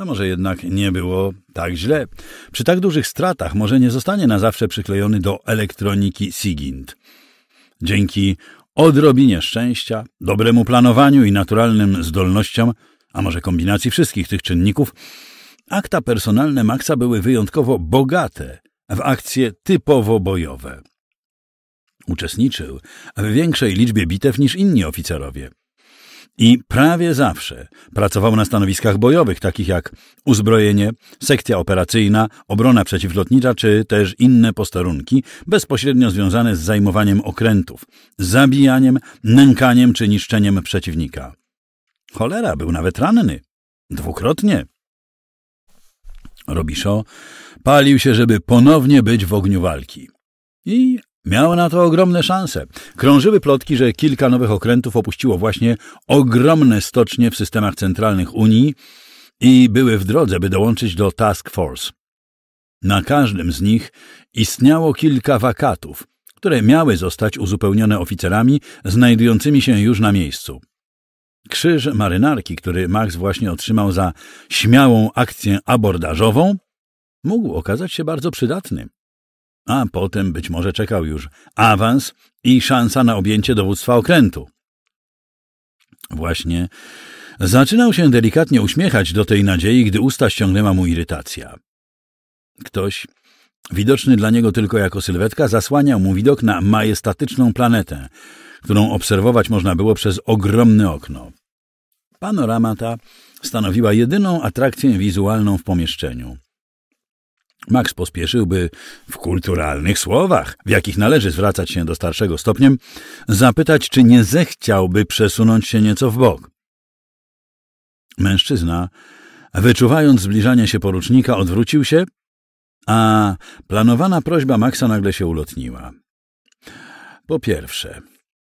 A może jednak nie było tak źle? Przy tak dużych stratach może nie zostanie na zawsze przyklejony do elektroniki Sigint. Dzięki odrobinie szczęścia, dobremu planowaniu i naturalnym zdolnościom, a może kombinacji wszystkich tych czynników, akta personalne Maxa były wyjątkowo bogate w akcje typowo bojowe. Uczestniczył w większej liczbie bitew niż inni oficerowie i prawie zawsze pracował na stanowiskach bojowych, takich jak uzbrojenie, sekcja operacyjna, obrona przeciwlotnicza czy też inne posterunki bezpośrednio związane z zajmowaniem okrętów, zabijaniem, nękaniem czy niszczeniem przeciwnika. Cholera, był nawet ranny. Dwukrotnie. Robiszo palił się, żeby ponownie być w ogniu walki. I Miało na to ogromne szanse. Krążyły plotki, że kilka nowych okrętów opuściło właśnie ogromne stocznie w systemach centralnych Unii i były w drodze, by dołączyć do Task Force. Na każdym z nich istniało kilka wakatów, które miały zostać uzupełnione oficerami znajdującymi się już na miejscu. Krzyż marynarki, który Max właśnie otrzymał za śmiałą akcję abordażową, mógł okazać się bardzo przydatny a potem być może czekał już awans i szansa na objęcie dowództwa okrętu. Właśnie zaczynał się delikatnie uśmiechać do tej nadziei, gdy usta ściągnęła mu irytacja. Ktoś, widoczny dla niego tylko jako sylwetka, zasłaniał mu widok na majestatyczną planetę, którą obserwować można było przez ogromne okno. Panorama ta stanowiła jedyną atrakcję wizualną w pomieszczeniu. Max pospieszył, by w kulturalnych słowach, w jakich należy zwracać się do starszego stopniem, zapytać, czy nie zechciałby przesunąć się nieco w bok. Mężczyzna, wyczuwając zbliżanie się porucznika, odwrócił się, a planowana prośba Maxa nagle się ulotniła. Po pierwsze,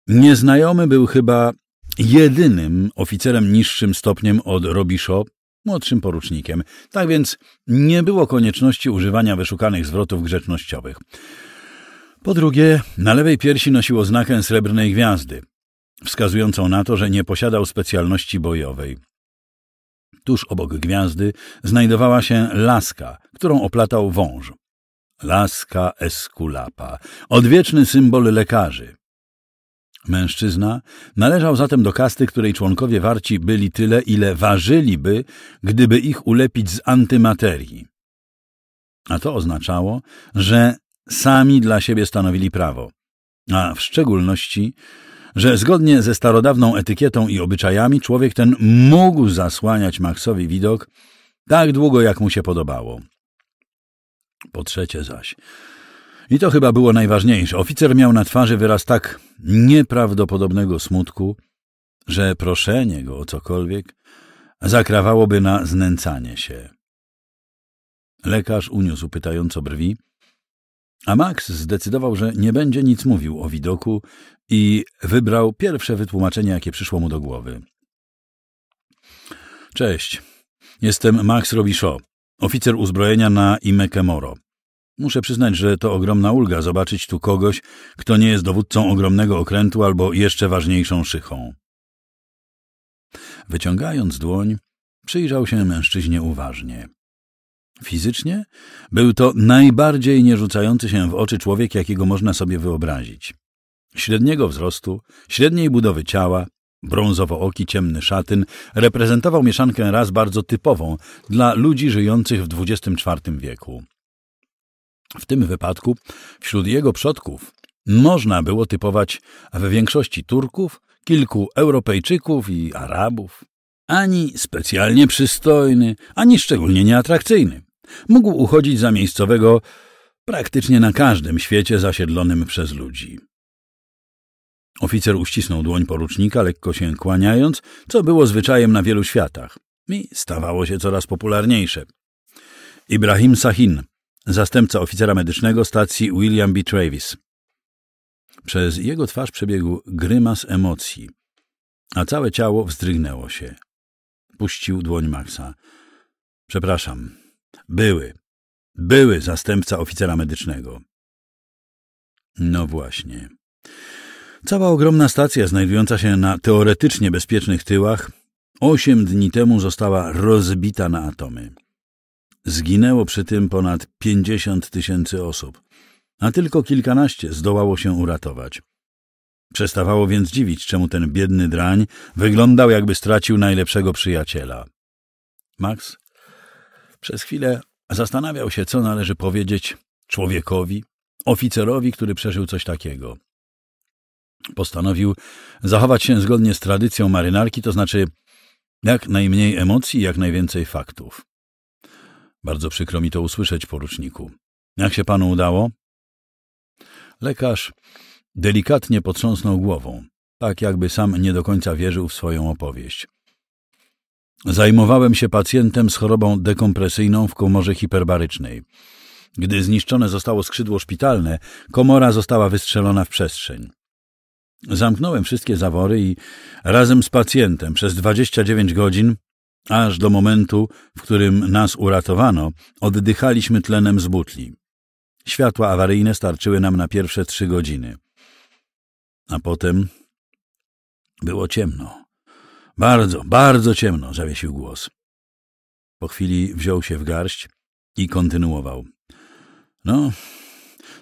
nieznajomy był chyba jedynym oficerem niższym stopniem od Robisho, młodszym porucznikiem, tak więc nie było konieczności używania wyszukanych zwrotów grzecznościowych. Po drugie, na lewej piersi nosiło znakę srebrnej gwiazdy, wskazującą na to, że nie posiadał specjalności bojowej. Tuż obok gwiazdy znajdowała się laska, którą oplatał wąż. Laska Esculapa, odwieczny symbol lekarzy. Mężczyzna należał zatem do kasty, której członkowie warci byli tyle, ile ważyliby, gdyby ich ulepić z antymaterii. A to oznaczało, że sami dla siebie stanowili prawo, a w szczególności, że zgodnie ze starodawną etykietą i obyczajami człowiek ten mógł zasłaniać Maxowi widok tak długo, jak mu się podobało. Po trzecie zaś, i to chyba było najważniejsze. Oficer miał na twarzy wyraz tak nieprawdopodobnego smutku, że proszenie go o cokolwiek zakrawałoby na znęcanie się. Lekarz uniósł pytająco brwi, a Max zdecydował, że nie będzie nic mówił o widoku i wybrał pierwsze wytłumaczenie, jakie przyszło mu do głowy. Cześć, jestem Max Robisho, oficer uzbrojenia na Imekemoro. Muszę przyznać, że to ogromna ulga zobaczyć tu kogoś, kto nie jest dowódcą ogromnego okrętu albo jeszcze ważniejszą szychą. Wyciągając dłoń, przyjrzał się mężczyźnie uważnie. Fizycznie był to najbardziej nierzucający się w oczy człowiek, jakiego można sobie wyobrazić. Średniego wzrostu, średniej budowy ciała, brązowo-oki ciemny szatyn reprezentował mieszankę raz bardzo typową dla ludzi żyjących w XXIV wieku. W tym wypadku wśród jego przodków można było typować w większości Turków, kilku Europejczyków i Arabów. Ani specjalnie przystojny, ani szczególnie nieatrakcyjny. Mógł uchodzić za miejscowego praktycznie na każdym świecie zasiedlonym przez ludzi. Oficer uścisnął dłoń porucznika, lekko się kłaniając, co było zwyczajem na wielu światach i stawało się coraz popularniejsze. Ibrahim Sahin, zastępca oficera medycznego stacji William B. Travis. Przez jego twarz przebiegł grymas emocji, a całe ciało wzdrygnęło się. Puścił dłoń Maxa. Przepraszam. Były. Były zastępca oficera medycznego. No właśnie. Cała ogromna stacja znajdująca się na teoretycznie bezpiecznych tyłach osiem dni temu została rozbita na atomy. Zginęło przy tym ponad 50 tysięcy osób, a tylko kilkanaście zdołało się uratować. Przestawało więc dziwić, czemu ten biedny drań wyglądał, jakby stracił najlepszego przyjaciela. Max przez chwilę zastanawiał się, co należy powiedzieć człowiekowi, oficerowi, który przeżył coś takiego. Postanowił zachować się zgodnie z tradycją marynarki, to znaczy jak najmniej emocji, jak najwięcej faktów. Bardzo przykro mi to usłyszeć, poruczniku. Jak się panu udało? Lekarz delikatnie potrząsnął głową, tak jakby sam nie do końca wierzył w swoją opowieść. Zajmowałem się pacjentem z chorobą dekompresyjną w komorze hiperbarycznej. Gdy zniszczone zostało skrzydło szpitalne, komora została wystrzelona w przestrzeń. Zamknąłem wszystkie zawory i razem z pacjentem przez 29 godzin Aż do momentu, w którym nas uratowano, oddychaliśmy tlenem z butli. Światła awaryjne starczyły nam na pierwsze trzy godziny. A potem było ciemno. Bardzo, bardzo ciemno, zawiesił głos. Po chwili wziął się w garść i kontynuował. No,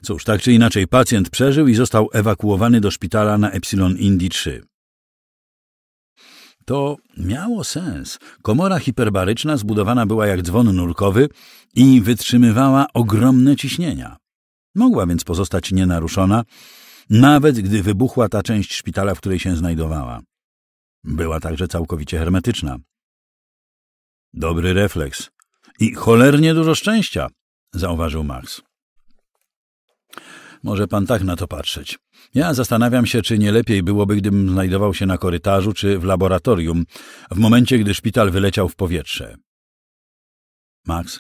cóż, tak czy inaczej pacjent przeżył i został ewakuowany do szpitala na Epsilon Indy 3. To miało sens. Komora hiperbaryczna zbudowana była jak dzwon nurkowy i wytrzymywała ogromne ciśnienia. Mogła więc pozostać nienaruszona, nawet gdy wybuchła ta część szpitala, w której się znajdowała. Była także całkowicie hermetyczna. Dobry refleks. I cholernie dużo szczęścia, zauważył Max. Może pan tak na to patrzeć. Ja zastanawiam się, czy nie lepiej byłoby, gdybym znajdował się na korytarzu czy w laboratorium, w momencie, gdy szpital wyleciał w powietrze. Max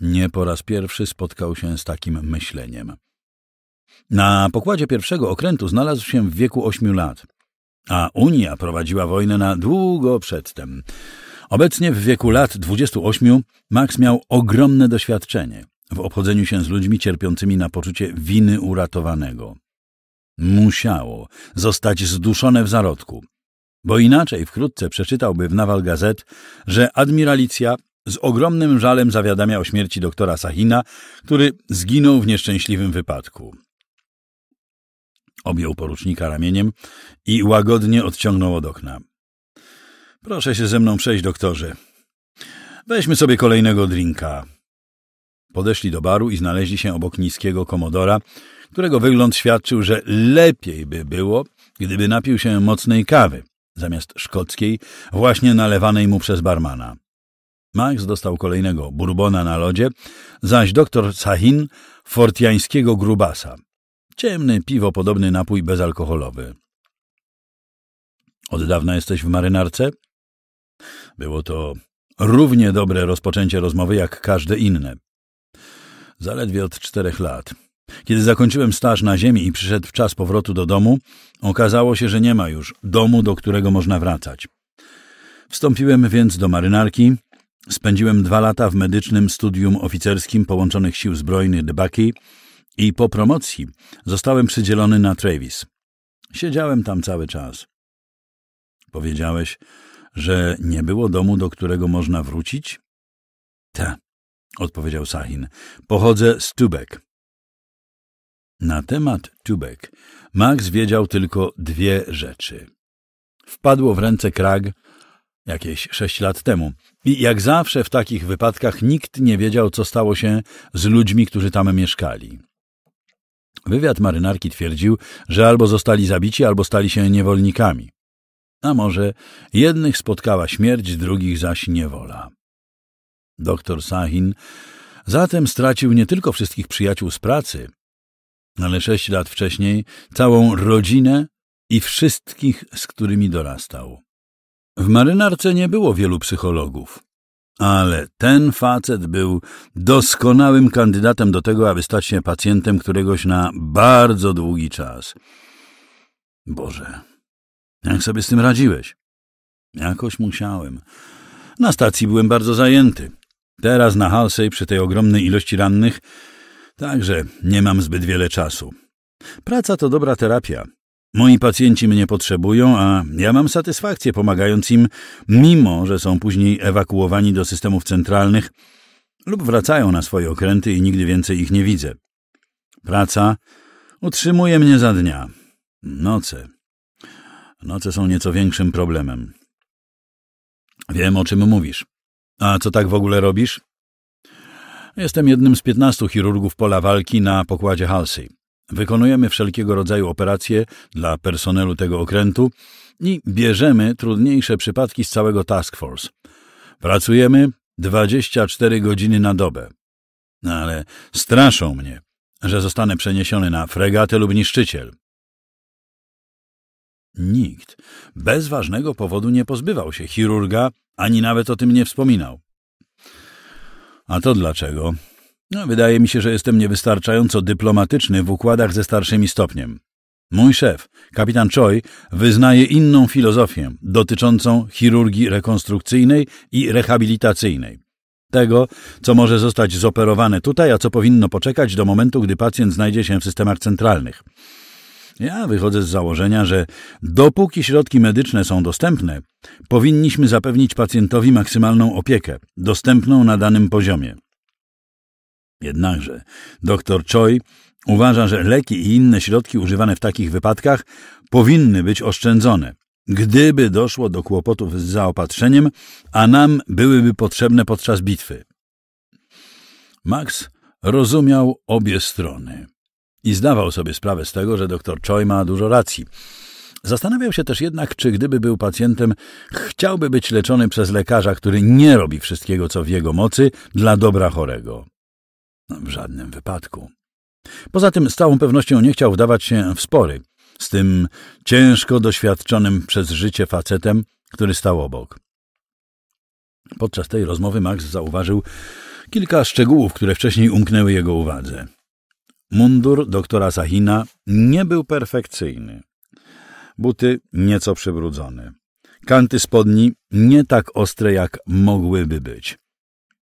nie po raz pierwszy spotkał się z takim myśleniem. Na pokładzie pierwszego okrętu znalazł się w wieku ośmiu lat, a Unia prowadziła wojnę na długo przedtem. Obecnie w wieku lat 28 Max miał ogromne doświadczenie w obchodzeniu się z ludźmi cierpiącymi na poczucie winy uratowanego. Musiało zostać zduszone w zarodku, bo inaczej wkrótce przeczytałby w Nawal Gazet, że admiralicja z ogromnym żalem zawiadamia o śmierci doktora Sahina, który zginął w nieszczęśliwym wypadku. Objął porucznika ramieniem i łagodnie odciągnął od okna. Proszę się ze mną przejść, doktorze. Weźmy sobie kolejnego drinka. Podeszli do baru i znaleźli się obok niskiego komodora, którego wygląd świadczył, że lepiej by było, gdyby napił się mocnej kawy, zamiast szkockiej, właśnie nalewanej mu przez barmana. Max dostał kolejnego burbona na lodzie, zaś doktor Sahin fortiańskiego grubasa. Ciemny, piwo podobny napój bezalkoholowy. Od dawna jesteś w marynarce? Było to równie dobre rozpoczęcie rozmowy jak każde inne. Zaledwie od czterech lat. Kiedy zakończyłem staż na ziemi i przyszedł czas powrotu do domu, okazało się, że nie ma już domu, do którego można wracać. Wstąpiłem więc do marynarki. Spędziłem dwa lata w medycznym studium oficerskim Połączonych Sił Zbrojnych Debaki i po promocji zostałem przydzielony na Travis. Siedziałem tam cały czas. Powiedziałeś, że nie było domu, do którego można wrócić? Tak, odpowiedział Sahin. Pochodzę z Tubek. Na temat tubek Max wiedział tylko dwie rzeczy. Wpadło w ręce krag jakieś sześć lat temu i jak zawsze w takich wypadkach nikt nie wiedział, co stało się z ludźmi, którzy tam mieszkali. Wywiad marynarki twierdził, że albo zostali zabici, albo stali się niewolnikami. A może jednych spotkała śmierć, drugich zaś niewola. Doktor Sahin zatem stracił nie tylko wszystkich przyjaciół z pracy, ale sześć lat wcześniej całą rodzinę i wszystkich, z którymi dorastał. W marynarce nie było wielu psychologów, ale ten facet był doskonałym kandydatem do tego, aby stać się pacjentem któregoś na bardzo długi czas. Boże, jak sobie z tym radziłeś? Jakoś musiałem. Na stacji byłem bardzo zajęty. Teraz na Halsey przy tej ogromnej ilości rannych Także nie mam zbyt wiele czasu. Praca to dobra terapia. Moi pacjenci mnie potrzebują, a ja mam satysfakcję pomagając im, mimo że są później ewakuowani do systemów centralnych lub wracają na swoje okręty i nigdy więcej ich nie widzę. Praca utrzymuje mnie za dnia. Noce. Noce są nieco większym problemem. Wiem, o czym mówisz. A co tak w ogóle robisz? Jestem jednym z 15 chirurgów pola walki na pokładzie Halsey. Wykonujemy wszelkiego rodzaju operacje dla personelu tego okrętu i bierzemy trudniejsze przypadki z całego Task Force. Pracujemy 24 godziny na dobę. Ale straszą mnie, że zostanę przeniesiony na fregatę lub niszczyciel. Nikt bez ważnego powodu nie pozbywał się chirurga, ani nawet o tym nie wspominał. A to dlaczego? No, wydaje mi się, że jestem niewystarczająco dyplomatyczny w układach ze starszymi stopniem. Mój szef, kapitan Choi, wyznaje inną filozofię dotyczącą chirurgii rekonstrukcyjnej i rehabilitacyjnej. Tego, co może zostać zoperowane tutaj, a co powinno poczekać do momentu, gdy pacjent znajdzie się w systemach centralnych. Ja wychodzę z założenia, że dopóki środki medyczne są dostępne, powinniśmy zapewnić pacjentowi maksymalną opiekę, dostępną na danym poziomie. Jednakże dr Choi uważa, że leki i inne środki używane w takich wypadkach powinny być oszczędzone, gdyby doszło do kłopotów z zaopatrzeniem, a nam byłyby potrzebne podczas bitwy. Max rozumiał obie strony. I zdawał sobie sprawę z tego, że dr Choi ma dużo racji. Zastanawiał się też jednak, czy gdyby był pacjentem, chciałby być leczony przez lekarza, który nie robi wszystkiego, co w jego mocy, dla dobra chorego. No, w żadnym wypadku. Poza tym z całą pewnością nie chciał wdawać się w spory z tym ciężko doświadczonym przez życie facetem, który stał obok. Podczas tej rozmowy Max zauważył kilka szczegółów, które wcześniej umknęły jego uwadze. Mundur doktora Sahina nie był perfekcyjny. Buty nieco przybrudzone. Kanty spodni nie tak ostre, jak mogłyby być.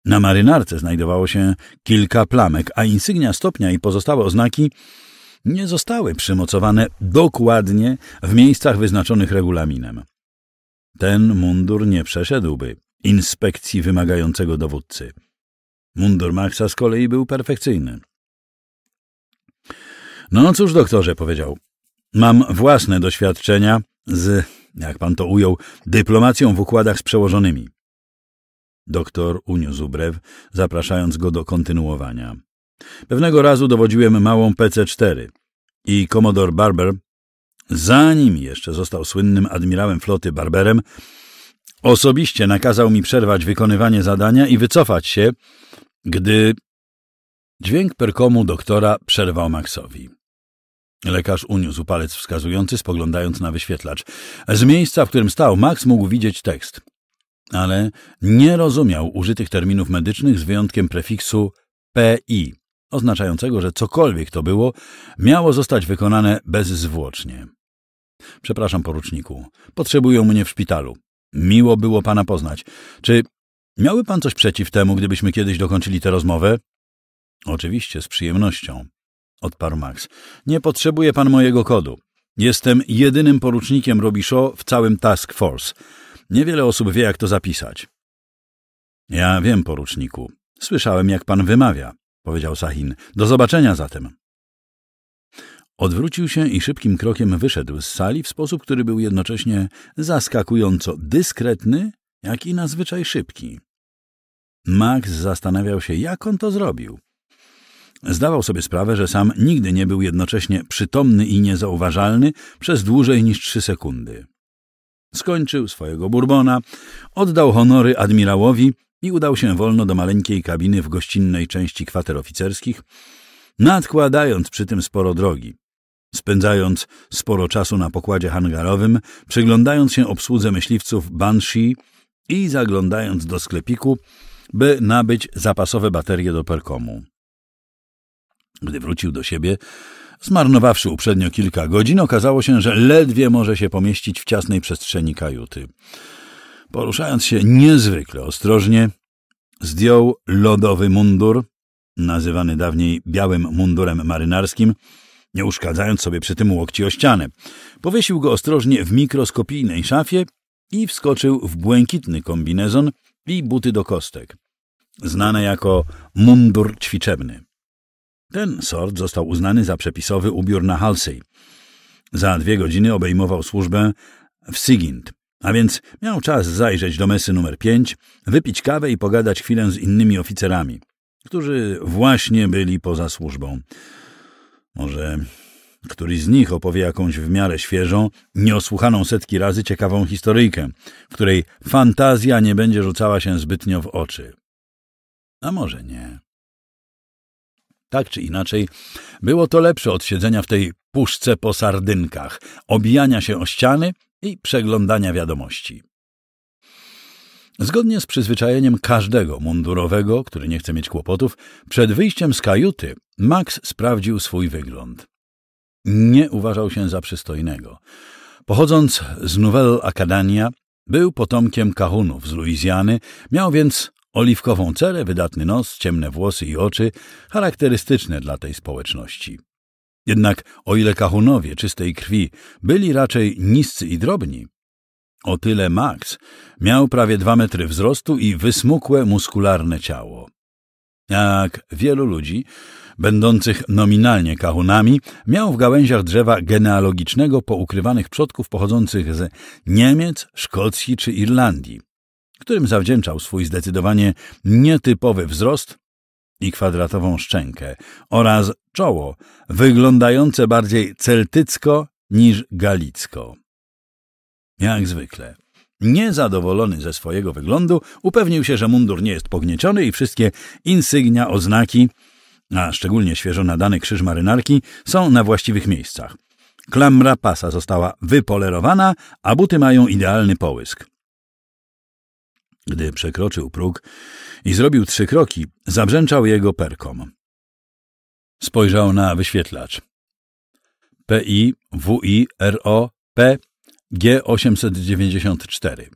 Na marynarce znajdowało się kilka plamek, a insygnia stopnia i pozostałe oznaki nie zostały przymocowane dokładnie w miejscach wyznaczonych regulaminem. Ten mundur nie przeszedłby inspekcji wymagającego dowódcy. Mundur Maxa z kolei był perfekcyjny. No cóż, doktorze, powiedział. Mam własne doświadczenia z, jak pan to ujął, dyplomacją w układach z przełożonymi. Doktor uniósł brew, zapraszając go do kontynuowania. Pewnego razu dowodziłem małą PC-4 i komodor Barber, zanim jeszcze został słynnym admirałem floty Barberem, osobiście nakazał mi przerwać wykonywanie zadania i wycofać się, gdy dźwięk perkomu doktora przerwał Maxowi. Lekarz uniósł palec wskazujący, spoglądając na wyświetlacz. Z miejsca, w którym stał, Max mógł widzieć tekst, ale nie rozumiał użytych terminów medycznych z wyjątkiem prefiksu PI, oznaczającego, że cokolwiek to było, miało zostać wykonane bezzwłocznie. Przepraszam, poruczniku, potrzebują mnie w szpitalu. Miło było pana poznać. Czy miałby pan coś przeciw temu, gdybyśmy kiedyś dokończyli tę rozmowę? Oczywiście, z przyjemnością odparł Max. Nie potrzebuje pan mojego kodu. Jestem jedynym porucznikiem Robisho w całym Task Force. Niewiele osób wie, jak to zapisać. Ja wiem, poruczniku. Słyszałem, jak pan wymawia, powiedział Sahin. Do zobaczenia zatem. Odwrócił się i szybkim krokiem wyszedł z sali w sposób, który był jednocześnie zaskakująco dyskretny, jak i nazwyczaj szybki. Max zastanawiał się, jak on to zrobił. Zdawał sobie sprawę, że sam nigdy nie był jednocześnie przytomny i niezauważalny przez dłużej niż trzy sekundy. Skończył swojego Bourbona, oddał honory admirałowi i udał się wolno do maleńkiej kabiny w gościnnej części kwater oficerskich, nadkładając przy tym sporo drogi, spędzając sporo czasu na pokładzie hangarowym, przyglądając się obsłudze myśliwców Banshee i zaglądając do sklepiku, by nabyć zapasowe baterie do Perkomu. Gdy wrócił do siebie, zmarnowawszy uprzednio kilka godzin, okazało się, że ledwie może się pomieścić w ciasnej przestrzeni kajuty. Poruszając się niezwykle ostrożnie, zdjął lodowy mundur, nazywany dawniej białym mundurem marynarskim, nie uszkadzając sobie przy tym łokci o ścianę. Powiesił go ostrożnie w mikroskopijnej szafie i wskoczył w błękitny kombinezon i buty do kostek, znane jako mundur ćwiczebny. Ten sort został uznany za przepisowy ubiór na Halsey. Za dwie godziny obejmował służbę w Sigint, a więc miał czas zajrzeć do mesy numer 5, wypić kawę i pogadać chwilę z innymi oficerami, którzy właśnie byli poza służbą. Może któryś z nich opowie jakąś w miarę świeżą, nieosłuchaną setki razy ciekawą historyjkę, w której fantazja nie będzie rzucała się zbytnio w oczy. A może nie. Tak czy inaczej, było to lepsze od siedzenia w tej puszce po sardynkach, obijania się o ściany i przeglądania wiadomości. Zgodnie z przyzwyczajeniem każdego mundurowego, który nie chce mieć kłopotów, przed wyjściem z kajuty Max sprawdził swój wygląd. Nie uważał się za przystojnego. Pochodząc z Nouvelle Acadania, był potomkiem kahunów z Luizjany, miał więc Oliwkową cerę, wydatny nos, ciemne włosy i oczy, charakterystyczne dla tej społeczności. Jednak o ile kahunowie czystej krwi byli raczej niscy i drobni, o tyle Max miał prawie dwa metry wzrostu i wysmukłe, muskularne ciało. Jak wielu ludzi, będących nominalnie kahunami, miał w gałęziach drzewa genealogicznego poukrywanych przodków pochodzących z Niemiec, Szkocji czy Irlandii, którym zawdzięczał swój zdecydowanie nietypowy wzrost i kwadratową szczękę oraz czoło wyglądające bardziej celtycko niż galicko. Jak zwykle. Niezadowolony ze swojego wyglądu, upewnił się, że mundur nie jest pognieciony i wszystkie insygnia, oznaki, a szczególnie świeżo nadany krzyż marynarki, są na właściwych miejscach. Klamra pasa została wypolerowana, a buty mają idealny połysk. Gdy przekroczył próg i zrobił trzy kroki, zabrzęczał jego perkom. Spojrzał na wyświetlacz. I R O P G894.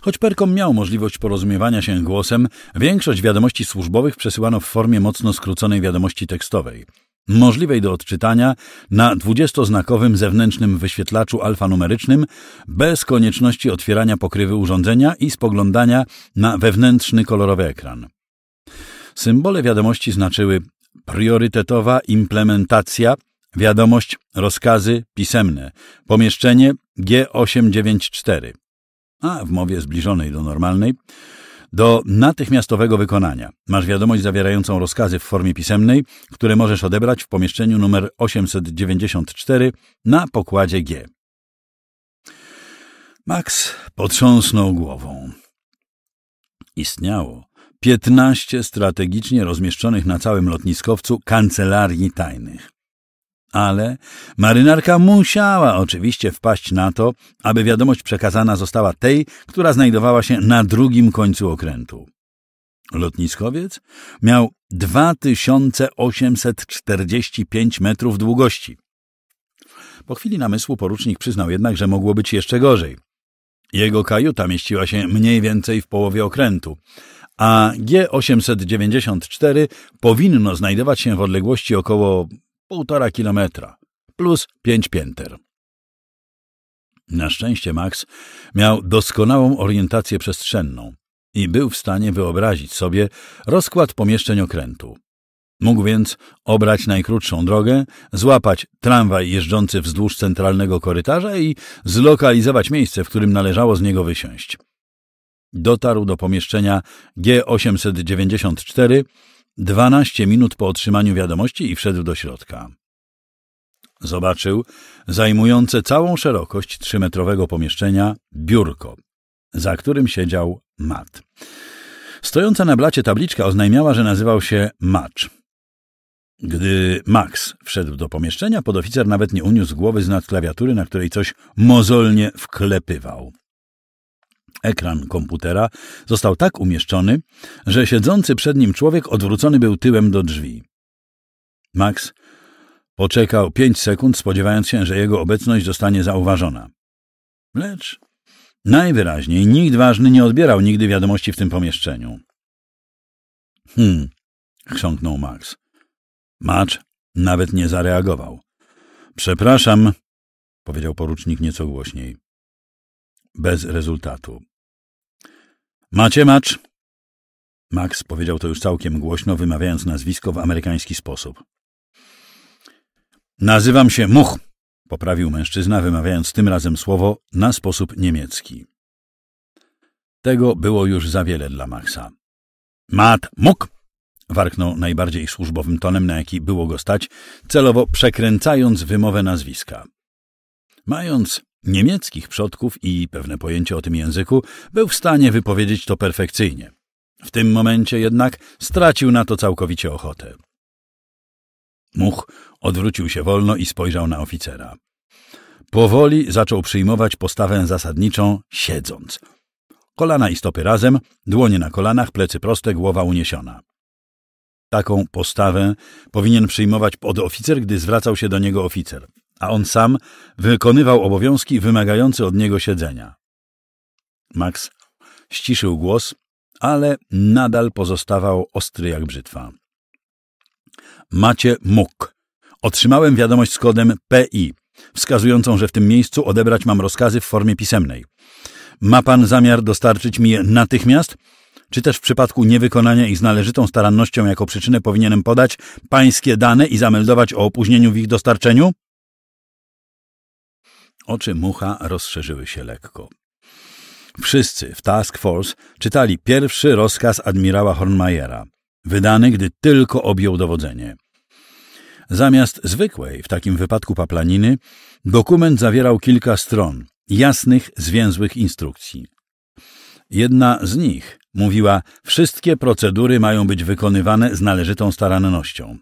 Choć Perkom miał możliwość porozumiewania się głosem, większość wiadomości służbowych przesyłano w formie mocno skróconej wiadomości tekstowej możliwej do odczytania na dwudziestoznakowym zewnętrznym wyświetlaczu alfanumerycznym bez konieczności otwierania pokrywy urządzenia i spoglądania na wewnętrzny kolorowy ekran. Symbole wiadomości znaczyły priorytetowa implementacja, wiadomość, rozkazy pisemne, pomieszczenie G894. A w mowie zbliżonej do normalnej do natychmiastowego wykonania. Masz wiadomość zawierającą rozkazy w formie pisemnej, które możesz odebrać w pomieszczeniu numer 894 na pokładzie G. Max potrząsnął głową. Istniało 15 strategicznie rozmieszczonych na całym lotniskowcu kancelarii tajnych ale marynarka musiała oczywiście wpaść na to, aby wiadomość przekazana została tej, która znajdowała się na drugim końcu okrętu. Lotniskowiec miał 2845 metrów długości. Po chwili namysłu porucznik przyznał jednak, że mogło być jeszcze gorzej. Jego kajuta mieściła się mniej więcej w połowie okrętu, a G-894 powinno znajdować się w odległości około półtora kilometra, plus pięć pięter. Na szczęście Max miał doskonałą orientację przestrzenną i był w stanie wyobrazić sobie rozkład pomieszczeń okrętu. Mógł więc obrać najkrótszą drogę, złapać tramwaj jeżdżący wzdłuż centralnego korytarza i zlokalizować miejsce, w którym należało z niego wysiąść. Dotarł do pomieszczenia G894, Dwanaście minut po otrzymaniu wiadomości i wszedł do środka. Zobaczył zajmujące całą szerokość trzymetrowego pomieszczenia biurko, za którym siedział Matt. Stojąca na blacie tabliczka oznajmiała, że nazywał się Macz. Gdy Max wszedł do pomieszczenia, podoficer nawet nie uniósł głowy z nad klawiatury, na której coś mozolnie wklepywał. Ekran komputera został tak umieszczony, że siedzący przed nim człowiek odwrócony był tyłem do drzwi. Max poczekał pięć sekund, spodziewając się, że jego obecność zostanie zauważona. Lecz najwyraźniej nikt ważny nie odbierał nigdy wiadomości w tym pomieszczeniu. Hmm, chrząknął Max. Macz nawet nie zareagował. Przepraszam, powiedział porucznik nieco głośniej. Bez rezultatu. Macie macz? Max powiedział to już całkiem głośno, wymawiając nazwisko w amerykański sposób. Nazywam się Much, poprawił mężczyzna, wymawiając tym razem słowo na sposób niemiecki. Tego było już za wiele dla Maxa. Mat Muk! warknął najbardziej służbowym tonem, na jaki było go stać, celowo przekręcając wymowę nazwiska. Mając niemieckich przodków i pewne pojęcie o tym języku, był w stanie wypowiedzieć to perfekcyjnie. W tym momencie jednak stracił na to całkowicie ochotę. Much odwrócił się wolno i spojrzał na oficera. Powoli zaczął przyjmować postawę zasadniczą, siedząc. Kolana i stopy razem, dłonie na kolanach, plecy proste, głowa uniesiona. Taką postawę powinien przyjmować podoficer, gdy zwracał się do niego oficer a on sam wykonywał obowiązki wymagające od niego siedzenia. Max ściszył głos, ale nadal pozostawał ostry jak brzytwa. Macie mógł. Otrzymałem wiadomość z kodem PI, wskazującą, że w tym miejscu odebrać mam rozkazy w formie pisemnej. Ma pan zamiar dostarczyć mi je natychmiast? Czy też w przypadku niewykonania ich z należytą starannością jako przyczynę powinienem podać pańskie dane i zameldować o opóźnieniu w ich dostarczeniu? Oczy mucha rozszerzyły się lekko. Wszyscy w Task Force czytali pierwszy rozkaz admirała Hornmayera, wydany, gdy tylko objął dowodzenie. Zamiast zwykłej w takim wypadku paplaniny, dokument zawierał kilka stron, jasnych, zwięzłych instrukcji. Jedna z nich mówiła, wszystkie procedury mają być wykonywane z należytą starannością.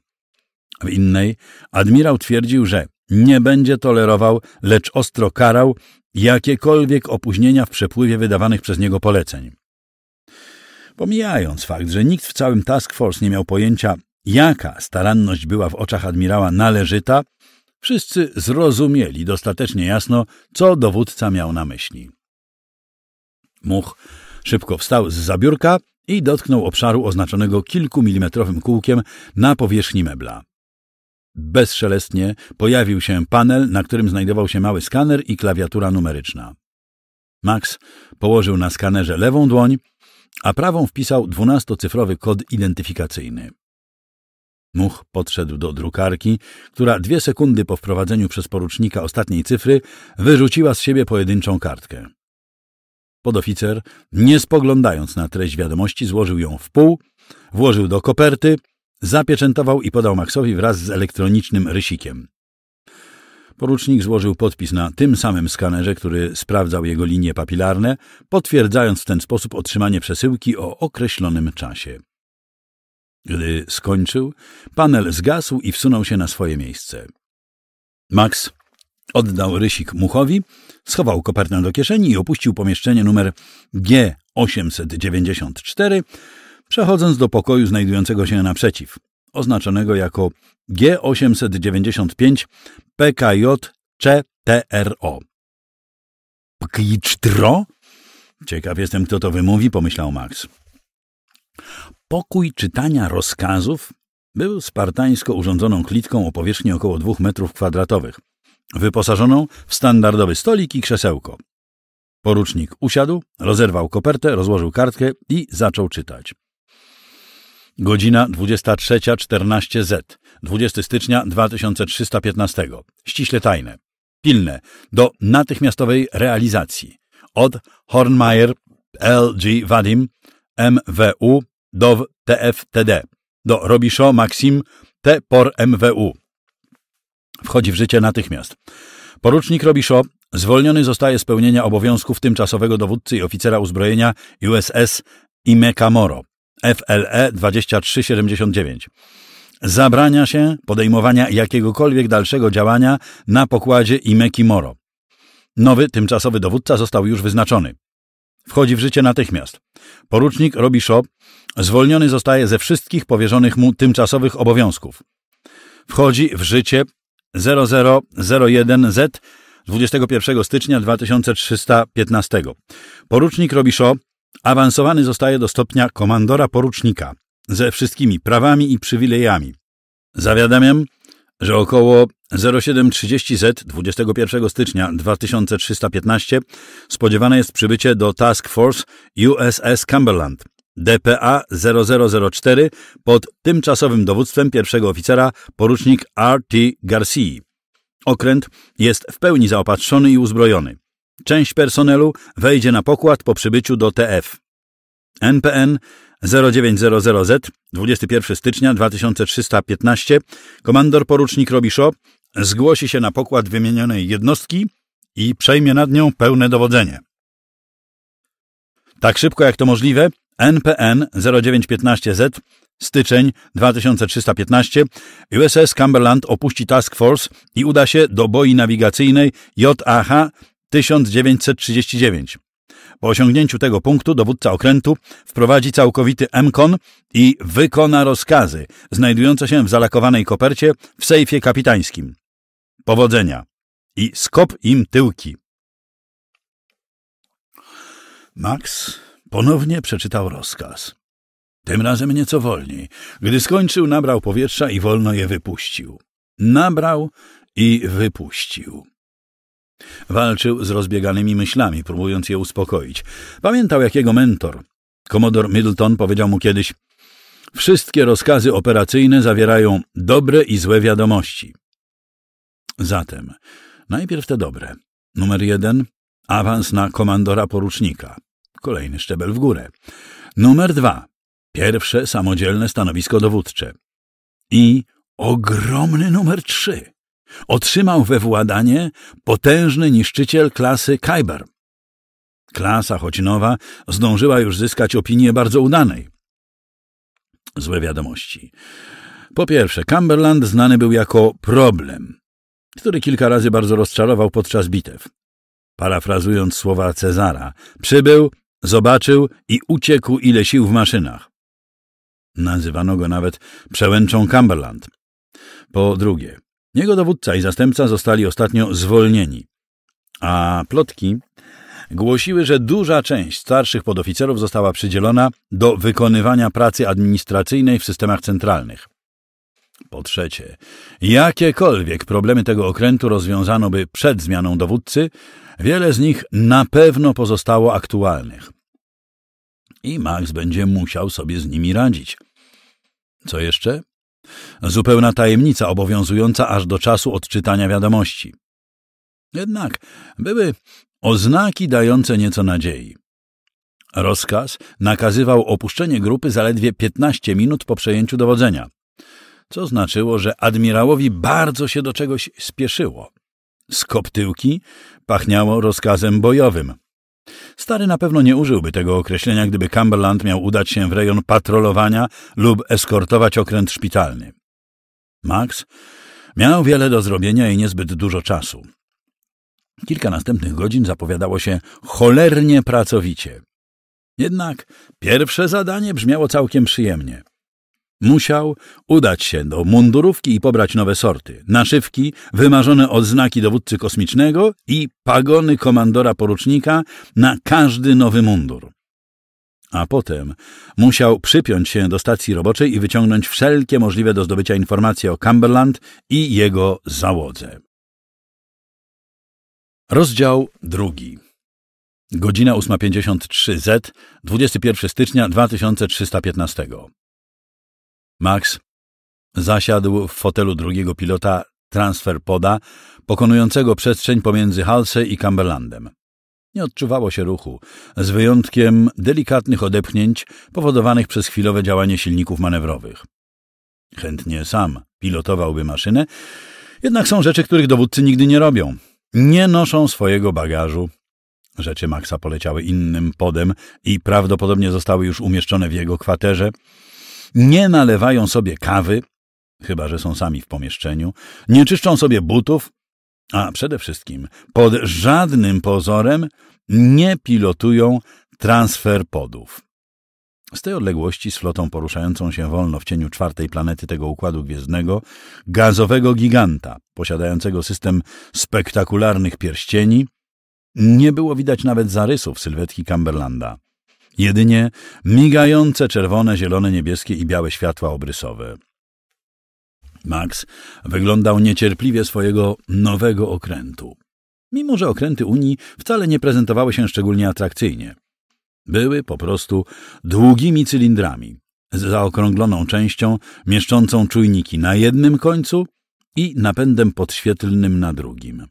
W innej admirał twierdził, że nie będzie tolerował, lecz ostro karał jakiekolwiek opóźnienia w przepływie wydawanych przez niego poleceń. Pomijając fakt, że nikt w całym Task Force nie miał pojęcia, jaka staranność była w oczach admirała należyta, wszyscy zrozumieli dostatecznie jasno, co dowódca miał na myśli. Much szybko wstał z zabiórka i dotknął obszaru oznaczonego kilkumilimetrowym kółkiem na powierzchni mebla. Bezszelestnie pojawił się panel, na którym znajdował się mały skaner i klawiatura numeryczna. Max położył na skanerze lewą dłoń, a prawą wpisał dwunastocyfrowy kod identyfikacyjny. Much podszedł do drukarki, która dwie sekundy po wprowadzeniu przez porucznika ostatniej cyfry wyrzuciła z siebie pojedynczą kartkę. Podoficer, nie spoglądając na treść wiadomości, złożył ją w pół, włożył do koperty Zapieczętował i podał Maxowi wraz z elektronicznym rysikiem. Porucznik złożył podpis na tym samym skanerze, który sprawdzał jego linie papilarne, potwierdzając w ten sposób otrzymanie przesyłki o określonym czasie. Gdy skończył, panel zgasł i wsunął się na swoje miejsce. Max oddał rysik muchowi, schował kopertę do kieszeni i opuścił pomieszczenie numer G894, przechodząc do pokoju znajdującego się naprzeciw, oznaczonego jako G895 PKJ CTRO. Pkicztro? Ciekaw jestem, kto to wymówi, pomyślał Max. Pokój czytania rozkazów był spartańsko urządzoną klitką o powierzchni około 2 metrów kwadratowych, wyposażoną w standardowy stolik i krzesełko. Porucznik usiadł, rozerwał kopertę, rozłożył kartkę i zaczął czytać. Godzina 23.14z, 20 stycznia 2315. Ściśle tajne. Pilne. Do natychmiastowej realizacji. Od Hornmeier LG Wadim MWU DOW TFTD do Robisho Maxim T POR MWU. Wchodzi w życie natychmiast. Porucznik Robisho zwolniony zostaje z pełnienia obowiązków tymczasowego dowódcy i oficera uzbrojenia USS Imeka Moro. FLE 2379 zabrania się podejmowania jakiegokolwiek dalszego działania na pokładzie Imeki Moro. Nowy tymczasowy dowódca został już wyznaczony. Wchodzi w życie natychmiast. Porucznik robi zwolniony zostaje ze wszystkich powierzonych mu tymczasowych obowiązków. Wchodzi w życie 0001Z 21 stycznia 2315. Porucznik robi awansowany zostaje do stopnia komandora porucznika ze wszystkimi prawami i przywilejami. Zawiadamiam, że około 07.30Z 21 stycznia 2315 spodziewane jest przybycie do Task Force USS Cumberland DPA 0004 pod tymczasowym dowództwem pierwszego oficera porucznik R.T. Garcia. Okręt jest w pełni zaopatrzony i uzbrojony. Część personelu wejdzie na pokład po przybyciu do TF. NPN 0900Z 21 stycznia 2315 komandor porucznik Robiszo zgłosi się na pokład wymienionej jednostki i przejmie nad nią pełne dowodzenie. Tak szybko jak to możliwe NPN 0915Z styczeń 2315 USS Cumberland opuści Task Force i uda się do boi nawigacyjnej JAH 1939. Po osiągnięciu tego punktu dowódca okrętu wprowadzi całkowity m M-kon i wykona rozkazy znajdujące się w zalakowanej kopercie w sejfie kapitańskim. Powodzenia i skop im tyłki. Max ponownie przeczytał rozkaz. Tym razem nieco wolniej. Gdy skończył, nabrał powietrza i wolno je wypuścił. Nabrał i wypuścił. Walczył z rozbieganymi myślami, próbując je uspokoić. Pamiętał, jak jego mentor, komodor Middleton, powiedział mu kiedyś Wszystkie rozkazy operacyjne zawierają dobre i złe wiadomości. Zatem, najpierw te dobre. Numer jeden, awans na komandora porucznika. Kolejny szczebel w górę. Numer dwa, pierwsze samodzielne stanowisko dowódcze. I ogromny numer trzy. Otrzymał we władanie potężny niszczyciel klasy Kajber. Klasa, choć nowa, zdążyła już zyskać opinię bardzo udanej. Złe wiadomości. Po pierwsze, Cumberland znany był jako problem, który kilka razy bardzo rozczarował podczas bitew. Parafrazując słowa Cezara, przybył, zobaczył i uciekł ile sił w maszynach. Nazywano go nawet przełęczą Cumberland. Po drugie, jego dowódca i zastępca zostali ostatnio zwolnieni, a plotki głosiły, że duża część starszych podoficerów została przydzielona do wykonywania pracy administracyjnej w systemach centralnych. Po trzecie, jakiekolwiek problemy tego okrętu rozwiązano by przed zmianą dowódcy, wiele z nich na pewno pozostało aktualnych. I Max będzie musiał sobie z nimi radzić. Co jeszcze? Zupełna tajemnica obowiązująca aż do czasu odczytania wiadomości. Jednak były oznaki dające nieco nadziei. Rozkaz nakazywał opuszczenie grupy zaledwie 15 minut po przejęciu dowodzenia, co znaczyło, że admirałowi bardzo się do czegoś spieszyło. Z koptyłki pachniało rozkazem bojowym. Stary na pewno nie użyłby tego określenia, gdyby Cumberland miał udać się w rejon patrolowania lub eskortować okręt szpitalny. Max miał wiele do zrobienia i niezbyt dużo czasu. Kilka następnych godzin zapowiadało się cholernie pracowicie. Jednak pierwsze zadanie brzmiało całkiem przyjemnie. Musiał udać się do mundurówki i pobrać nowe sorty, naszywki, wymarzone odznaki dowódcy kosmicznego i pagony komandora porucznika na każdy nowy mundur. A potem musiał przypiąć się do stacji roboczej i wyciągnąć wszelkie możliwe do zdobycia informacje o Cumberland i jego załodze. Rozdział drugi. Godzina 8.53 Z, 21 stycznia 2315. Max zasiadł w fotelu drugiego pilota transfer poda pokonującego przestrzeń pomiędzy Halse i Cumberlandem. Nie odczuwało się ruchu, z wyjątkiem delikatnych odepchnięć powodowanych przez chwilowe działanie silników manewrowych. Chętnie sam pilotowałby maszynę, jednak są rzeczy, których dowódcy nigdy nie robią. Nie noszą swojego bagażu. Rzeczy Maxa poleciały innym podem i prawdopodobnie zostały już umieszczone w jego kwaterze nie nalewają sobie kawy, chyba że są sami w pomieszczeniu, nie czyszczą sobie butów, a przede wszystkim pod żadnym pozorem nie pilotują transferpodów. Z tej odległości z flotą poruszającą się wolno w cieniu czwartej planety tego układu gwiezdnego, gazowego giganta, posiadającego system spektakularnych pierścieni, nie było widać nawet zarysów sylwetki Cumberlanda. Jedynie migające czerwone, zielone, niebieskie i białe światła obrysowe. Max wyglądał niecierpliwie swojego nowego okrętu. Mimo, że okręty Unii wcale nie prezentowały się szczególnie atrakcyjnie. Były po prostu długimi cylindrami, z zaokrągloną częścią mieszczącą czujniki na jednym końcu i napędem podświetlnym na drugim.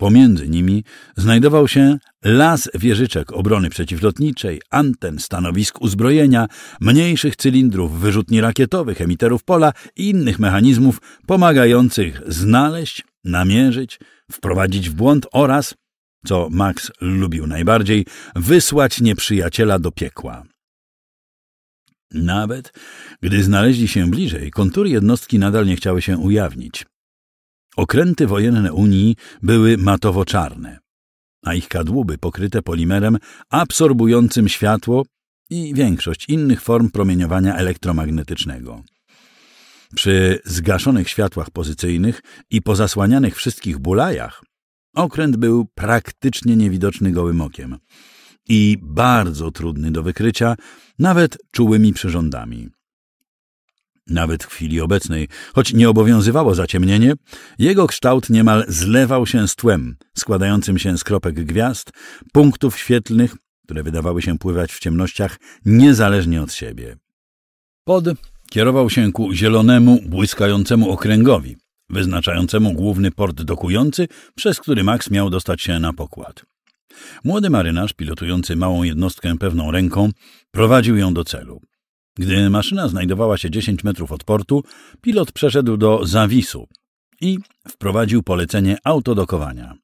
Pomiędzy nimi znajdował się las wieżyczek obrony przeciwlotniczej, anten, stanowisk uzbrojenia, mniejszych cylindrów wyrzutni rakietowych, emiterów pola i innych mechanizmów pomagających znaleźć, namierzyć, wprowadzić w błąd oraz, co Max lubił najbardziej, wysłać nieprzyjaciela do piekła. Nawet gdy znaleźli się bliżej, kontury jednostki nadal nie chciały się ujawnić. Okręty wojenne Unii były matowo-czarne, a ich kadłuby pokryte polimerem absorbującym światło i większość innych form promieniowania elektromagnetycznego. Przy zgaszonych światłach pozycyjnych i pozasłanianych wszystkich bulajach okręt był praktycznie niewidoczny gołym okiem i bardzo trudny do wykrycia nawet czułymi przyrządami. Nawet w chwili obecnej, choć nie obowiązywało zaciemnienie, jego kształt niemal zlewał się z tłem, składającym się z kropek gwiazd, punktów świetlnych, które wydawały się pływać w ciemnościach niezależnie od siebie. Pod kierował się ku zielonemu, błyskającemu okręgowi, wyznaczającemu główny port dokujący, przez który Max miał dostać się na pokład. Młody marynarz, pilotujący małą jednostkę pewną ręką, prowadził ją do celu. Gdy maszyna znajdowała się 10 metrów od portu, pilot przeszedł do zawisu i wprowadził polecenie autodokowania.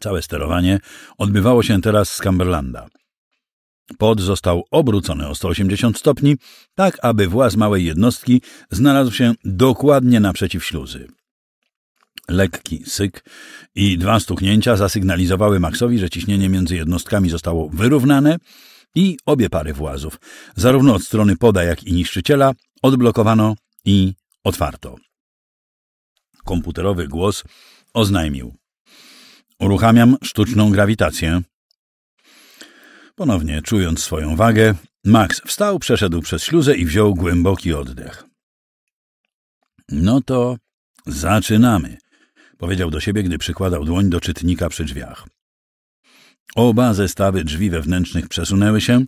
Całe sterowanie odbywało się teraz z Cumberlanda. Pod został obrócony o 180 stopni, tak aby właz małej jednostki znalazł się dokładnie naprzeciw śluzy. Lekki syk i dwa stuknięcia zasygnalizowały Maxowi, że ciśnienie między jednostkami zostało wyrównane i obie pary włazów, zarówno od strony poda, jak i niszczyciela, odblokowano i otwarto. Komputerowy głos oznajmił. Uruchamiam sztuczną grawitację. Ponownie czując swoją wagę, Max wstał, przeszedł przez śluzę i wziął głęboki oddech. No to zaczynamy, powiedział do siebie, gdy przykładał dłoń do czytnika przy drzwiach. Oba zestawy drzwi wewnętrznych przesunęły się,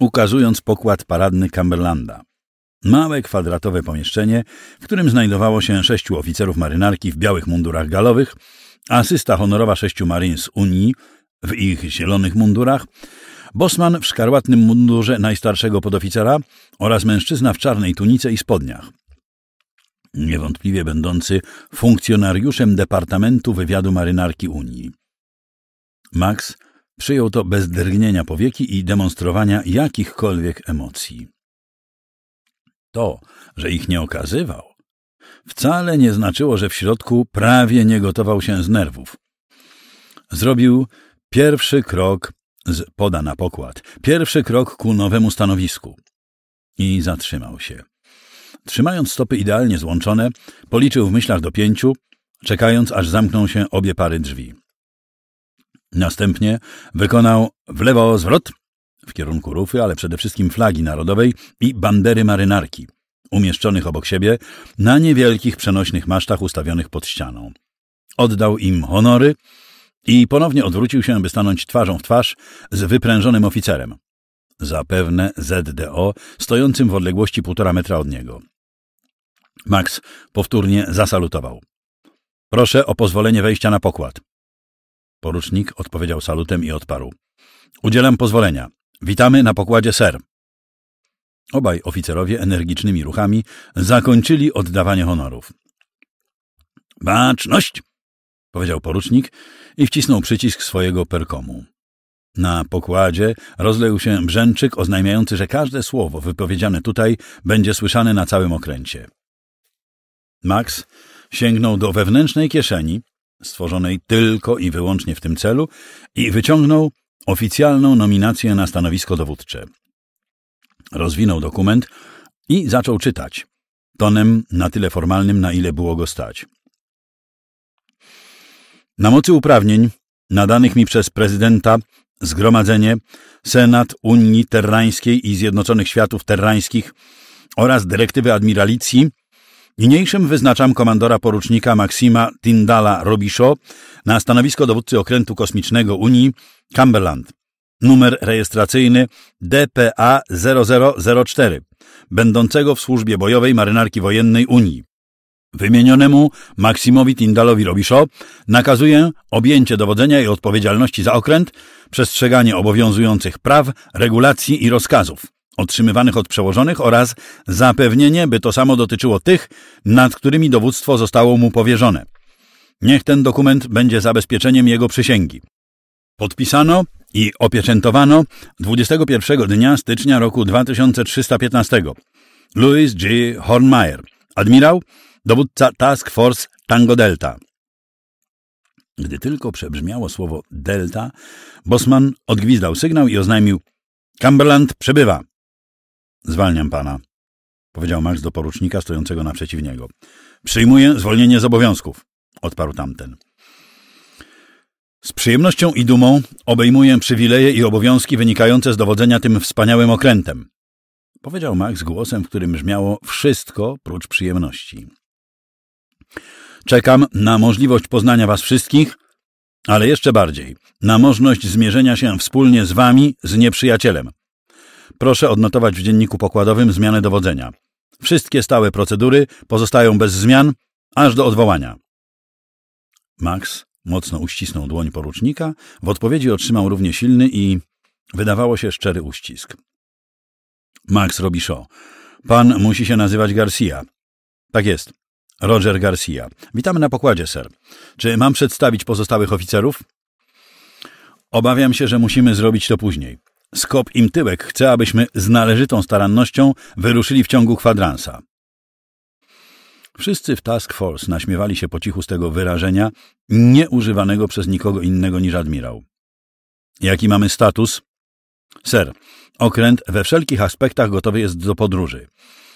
ukazując pokład paradny Cumberlanda. Małe, kwadratowe pomieszczenie, w którym znajdowało się sześciu oficerów marynarki w białych mundurach galowych, asysta honorowa sześciu marines Unii w ich zielonych mundurach, bosman w szkarłatnym mundurze najstarszego podoficera oraz mężczyzna w czarnej tunice i spodniach. Niewątpliwie będący funkcjonariuszem Departamentu Wywiadu Marynarki Unii. Max Przyjął to bez drgnienia powieki i demonstrowania jakichkolwiek emocji. To, że ich nie okazywał, wcale nie znaczyło, że w środku prawie nie gotował się z nerwów. Zrobił pierwszy krok z poda na pokład, pierwszy krok ku nowemu stanowisku. I zatrzymał się. Trzymając stopy idealnie złączone, policzył w myślach do pięciu, czekając aż zamkną się obie pary drzwi. Następnie wykonał w lewo zwrot w kierunku rufy, ale przede wszystkim flagi narodowej i bandery marynarki, umieszczonych obok siebie na niewielkich przenośnych masztach ustawionych pod ścianą. Oddał im honory i ponownie odwrócił się, by stanąć twarzą w twarz z wyprężonym oficerem, zapewne ZDO, stojącym w odległości półtora metra od niego. Max powtórnie zasalutował. Proszę o pozwolenie wejścia na pokład, Porucznik odpowiedział salutem i odparł. Udzielam pozwolenia. Witamy na pokładzie ser. Obaj oficerowie energicznymi ruchami zakończyli oddawanie honorów. Baczność! powiedział porucznik i wcisnął przycisk swojego perkomu. Na pokładzie rozległ się brzęczyk oznajmiający, że każde słowo wypowiedziane tutaj będzie słyszane na całym okręcie. Max sięgnął do wewnętrznej kieszeni stworzonej tylko i wyłącznie w tym celu i wyciągnął oficjalną nominację na stanowisko dowódcze. Rozwinął dokument i zaczął czytać, tonem na tyle formalnym, na ile było go stać. Na mocy uprawnień nadanych mi przez prezydenta Zgromadzenie, Senat Unii Terrańskiej i Zjednoczonych Światów Terrańskich oraz dyrektywy admiralicji Niniejszym wyznaczam komandora porucznika Maksima Tindala Robisho na stanowisko dowódcy Okrętu Kosmicznego Unii Cumberland. Numer rejestracyjny DPA 0004, będącego w służbie bojowej marynarki wojennej Unii. Wymienionemu Maksimowi Tindalowi Robiszo nakazuję objęcie dowodzenia i odpowiedzialności za okręt, przestrzeganie obowiązujących praw, regulacji i rozkazów otrzymywanych od przełożonych oraz zapewnienie, by to samo dotyczyło tych, nad którymi dowództwo zostało mu powierzone. Niech ten dokument będzie zabezpieczeniem jego przysięgi. Podpisano i opieczętowano 21 dnia stycznia roku 2315 Louis G. Hornmeier, admirał, dowódca Task Force Tango Delta. Gdy tylko przebrzmiało słowo Delta, Bosman odgwizdał sygnał i oznajmił Cumberland przebywa. Zwalniam pana, powiedział Max do porucznika stojącego naprzeciw niego. Przyjmuję zwolnienie z obowiązków, odparł tamten. Z przyjemnością i dumą obejmuję przywileje i obowiązki wynikające z dowodzenia tym wspaniałym okrętem, powiedział Max głosem, w którym brzmiało wszystko prócz przyjemności. Czekam na możliwość poznania was wszystkich, ale jeszcze bardziej na możliwość zmierzenia się wspólnie z wami z nieprzyjacielem. Proszę odnotować w dzienniku pokładowym zmianę dowodzenia. Wszystkie stałe procedury pozostają bez zmian, aż do odwołania. Max mocno uścisnął dłoń porucznika, w odpowiedzi otrzymał równie silny i, wydawało się, szczery uścisk. Max robi show. Pan musi się nazywać Garcia. Tak jest. Roger Garcia. Witamy na pokładzie, ser. Czy mam przedstawić pozostałych oficerów? Obawiam się, że musimy zrobić to później. Skop im tyłek chce, abyśmy z należytą starannością wyruszyli w ciągu kwadransa. Wszyscy w Task Force naśmiewali się po cichu z tego wyrażenia, nie używanego przez nikogo innego niż admirał. Jaki mamy status? Ser, okręt we wszelkich aspektach gotowy jest do podróży.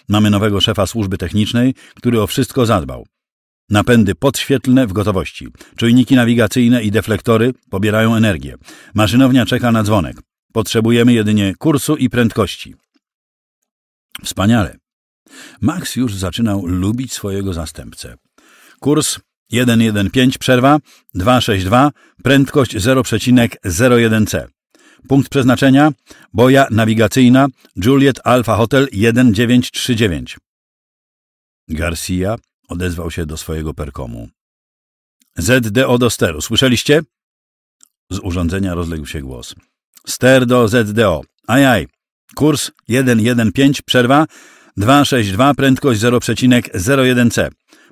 Mamy nowego szefa służby technicznej, który o wszystko zadbał. Napędy podświetlne w gotowości. Czujniki nawigacyjne i deflektory pobierają energię. Maszynownia czeka na dzwonek. Potrzebujemy jedynie kursu i prędkości. Wspaniale. Max już zaczynał lubić swojego zastępcę. Kurs 1.1.5 przerwa 2.6.2 prędkość 0,01c. Punkt przeznaczenia boja nawigacyjna Juliet Alpha Hotel 1939. Garcia odezwał się do swojego perkomu. ZDO do steru, słyszeliście? Z urządzenia rozległ się głos. Ster do ZDO. Ajaj. Kurs 115, przerwa 262, prędkość 0,01C.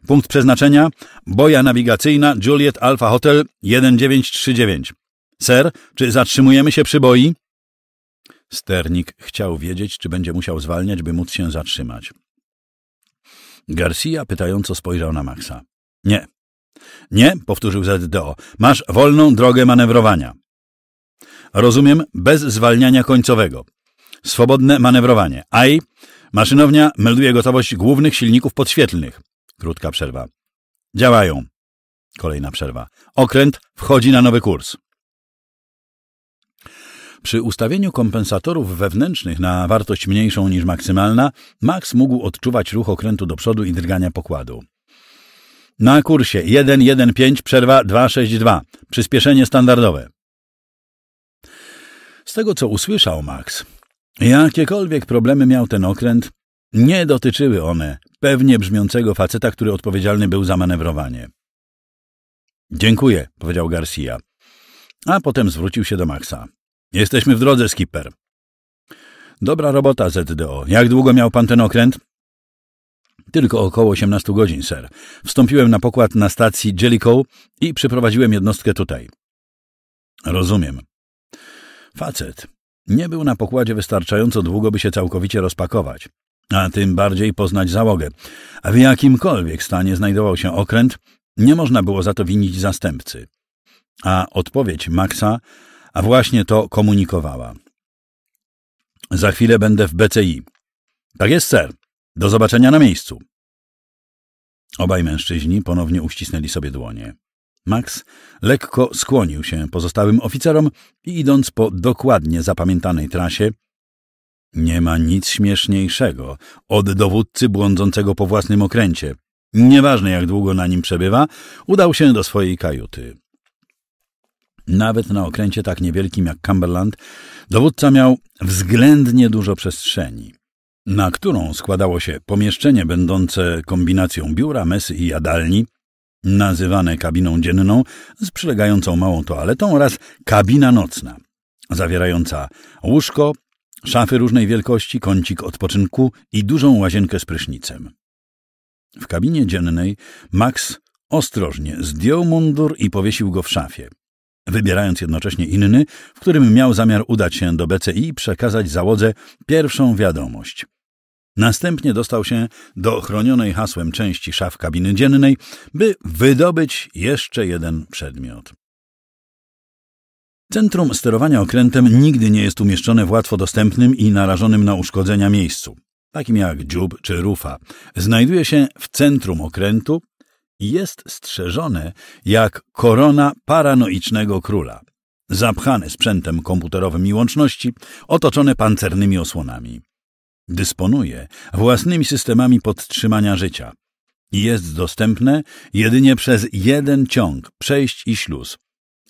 Punkt przeznaczenia boja nawigacyjna Juliet Alpha Hotel 1939. Ser, czy zatrzymujemy się przy boi? Sternik chciał wiedzieć, czy będzie musiał zwalniać, by móc się zatrzymać. Garcia pytająco spojrzał na Maxa. Nie. Nie, powtórzył ZDO. Masz wolną drogę manewrowania. Rozumiem, bez zwalniania końcowego. Swobodne manewrowanie. AI. Maszynownia melduje gotowość głównych silników podświetlnych. Krótka przerwa. Działają. Kolejna przerwa. Okręt wchodzi na nowy kurs. Przy ustawieniu kompensatorów wewnętrznych na wartość mniejszą niż maksymalna, Max mógł odczuwać ruch okrętu do przodu i drgania pokładu. Na kursie 1.1.5 przerwa 2.6.2. Przyspieszenie standardowe tego, co usłyszał Max, jakiekolwiek problemy miał ten okręt, nie dotyczyły one pewnie brzmiącego faceta, który odpowiedzialny był za manewrowanie. Dziękuję, powiedział Garcia. A potem zwrócił się do Maxa. Jesteśmy w drodze, skipper. Dobra robota, ZDO. Jak długo miał pan ten okręt? Tylko około 18 godzin, ser. Wstąpiłem na pokład na stacji Jellicoe i przyprowadziłem jednostkę tutaj. Rozumiem. Facet nie był na pokładzie wystarczająco długo, by się całkowicie rozpakować, a tym bardziej poznać załogę. A w jakimkolwiek stanie znajdował się okręt, nie można było za to winić zastępcy. A odpowiedź Maxa, a właśnie to komunikowała. Za chwilę będę w BCI. Tak jest, ser. Do zobaczenia na miejscu. Obaj mężczyźni ponownie uścisnęli sobie dłonie. Max lekko skłonił się pozostałym oficerom i idąc po dokładnie zapamiętanej trasie, nie ma nic śmieszniejszego od dowódcy błądzącego po własnym okręcie. Nieważne jak długo na nim przebywa, udał się do swojej kajuty. Nawet na okręcie tak niewielkim jak Cumberland, dowódca miał względnie dużo przestrzeni, na którą składało się pomieszczenie będące kombinacją biura, mesy i jadalni, nazywane kabiną dzienną z przylegającą małą toaletą oraz kabina nocna, zawierająca łóżko, szafy różnej wielkości, kącik odpoczynku i dużą łazienkę z prysznicem. W kabinie dziennej Max ostrożnie zdjął mundur i powiesił go w szafie, wybierając jednocześnie inny, w którym miał zamiar udać się do BCI i przekazać załodze pierwszą wiadomość – Następnie dostał się do chronionej hasłem części szaf kabiny dziennej, by wydobyć jeszcze jeden przedmiot. Centrum sterowania okrętem nigdy nie jest umieszczone w łatwo dostępnym i narażonym na uszkodzenia miejscu, takim jak dziób czy rufa. Znajduje się w centrum okrętu i jest strzeżone jak korona paranoicznego króla. Zapchane sprzętem komputerowym i łączności, otoczone pancernymi osłonami dysponuje własnymi systemami podtrzymania życia i jest dostępne jedynie przez jeden ciąg, przejść i śluz,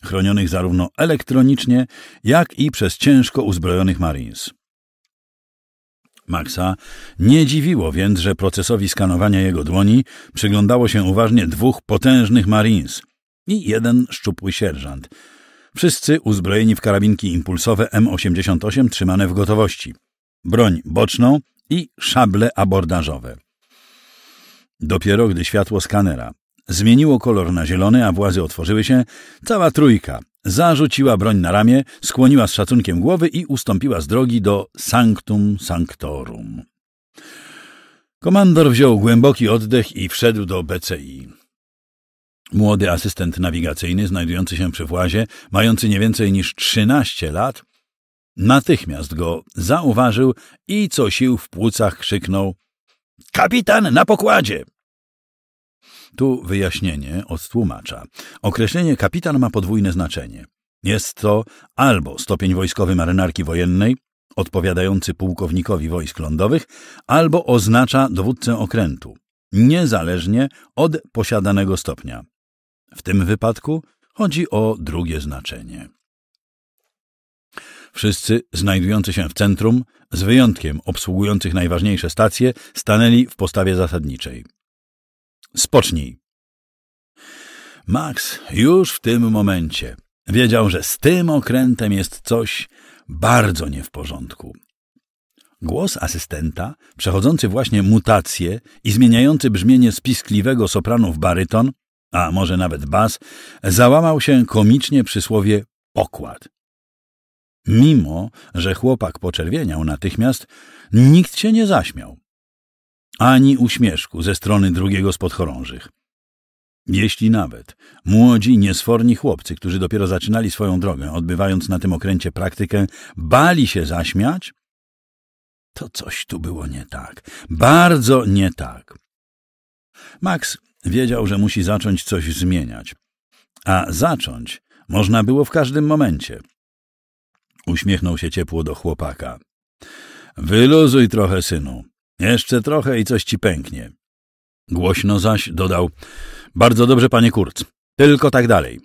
chronionych zarówno elektronicznie, jak i przez ciężko uzbrojonych Marines. Maxa nie dziwiło więc, że procesowi skanowania jego dłoni przyglądało się uważnie dwóch potężnych Marines i jeden szczupły sierżant. Wszyscy uzbrojeni w karabinki impulsowe M88 trzymane w gotowości – broń boczną i szable abordażowe. Dopiero gdy światło skanera zmieniło kolor na zielony, a włazy otworzyły się, cała trójka zarzuciła broń na ramię, skłoniła z szacunkiem głowy i ustąpiła z drogi do Sanctum Sanctorum. Komandor wziął głęboki oddech i wszedł do BCI. Młody asystent nawigacyjny, znajdujący się przy włazie, mający nie więcej niż 13 lat, Natychmiast go zauważył i co sił w płucach krzyknął — Kapitan na pokładzie! Tu wyjaśnienie od tłumacza. Określenie kapitan ma podwójne znaczenie. Jest to albo stopień wojskowy marynarki wojennej, odpowiadający pułkownikowi wojsk lądowych, albo oznacza dowódcę okrętu, niezależnie od posiadanego stopnia. W tym wypadku chodzi o drugie znaczenie. Wszyscy znajdujący się w centrum, z wyjątkiem obsługujących najważniejsze stacje, stanęli w postawie zasadniczej. Spocznij. Max już w tym momencie wiedział, że z tym okrętem jest coś bardzo nie w porządku. Głos asystenta, przechodzący właśnie mutację i zmieniający brzmienie spiskliwego sopranu w baryton, a może nawet bas, załamał się komicznie przy słowie pokład. Mimo, że chłopak poczerwieniał natychmiast, nikt się nie zaśmiał. Ani uśmieszku ze strony drugiego z podchorążych. Jeśli nawet młodzi, niesforni chłopcy, którzy dopiero zaczynali swoją drogę, odbywając na tym okręcie praktykę, bali się zaśmiać, to coś tu było nie tak. Bardzo nie tak. Max wiedział, że musi zacząć coś zmieniać. A zacząć można było w każdym momencie – Uśmiechnął się ciepło do chłopaka. Wyluzuj trochę, synu. Jeszcze trochę i coś ci pęknie. Głośno zaś dodał. Bardzo dobrze, panie Kurc. Tylko tak dalej.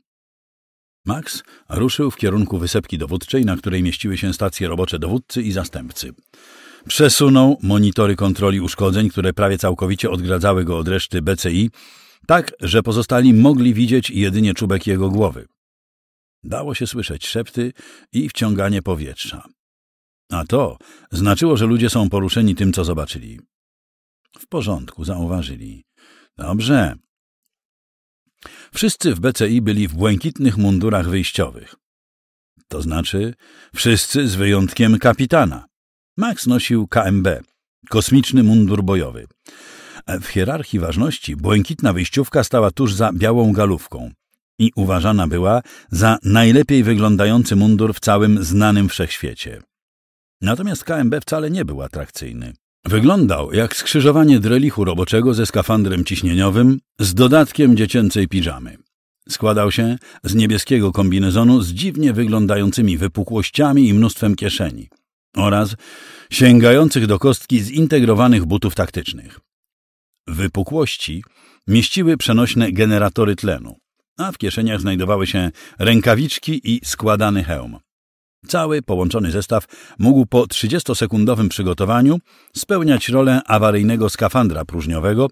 Max ruszył w kierunku wysepki dowódczej, na której mieściły się stacje robocze dowódcy i zastępcy. Przesunął monitory kontroli uszkodzeń, które prawie całkowicie odgradzały go od reszty BCI, tak, że pozostali mogli widzieć jedynie czubek jego głowy. Dało się słyszeć szepty i wciąganie powietrza. A to znaczyło, że ludzie są poruszeni tym, co zobaczyli. W porządku, zauważyli. Dobrze. Wszyscy w BCI byli w błękitnych mundurach wyjściowych. To znaczy, wszyscy z wyjątkiem kapitana. Max nosił KMB, kosmiczny mundur bojowy. W hierarchii ważności błękitna wyjściówka stała tuż za białą galówką, i uważana była za najlepiej wyglądający mundur w całym znanym wszechświecie. Natomiast KMB wcale nie był atrakcyjny. Wyglądał jak skrzyżowanie drelichu roboczego ze skafandrem ciśnieniowym z dodatkiem dziecięcej piżamy. Składał się z niebieskiego kombinezonu z dziwnie wyglądającymi wypukłościami i mnóstwem kieszeni oraz sięgających do kostki zintegrowanych butów taktycznych. Wypukłości mieściły przenośne generatory tlenu, a w kieszeniach znajdowały się rękawiczki i składany hełm. Cały połączony zestaw mógł po 30-sekundowym przygotowaniu spełniać rolę awaryjnego skafandra próżniowego,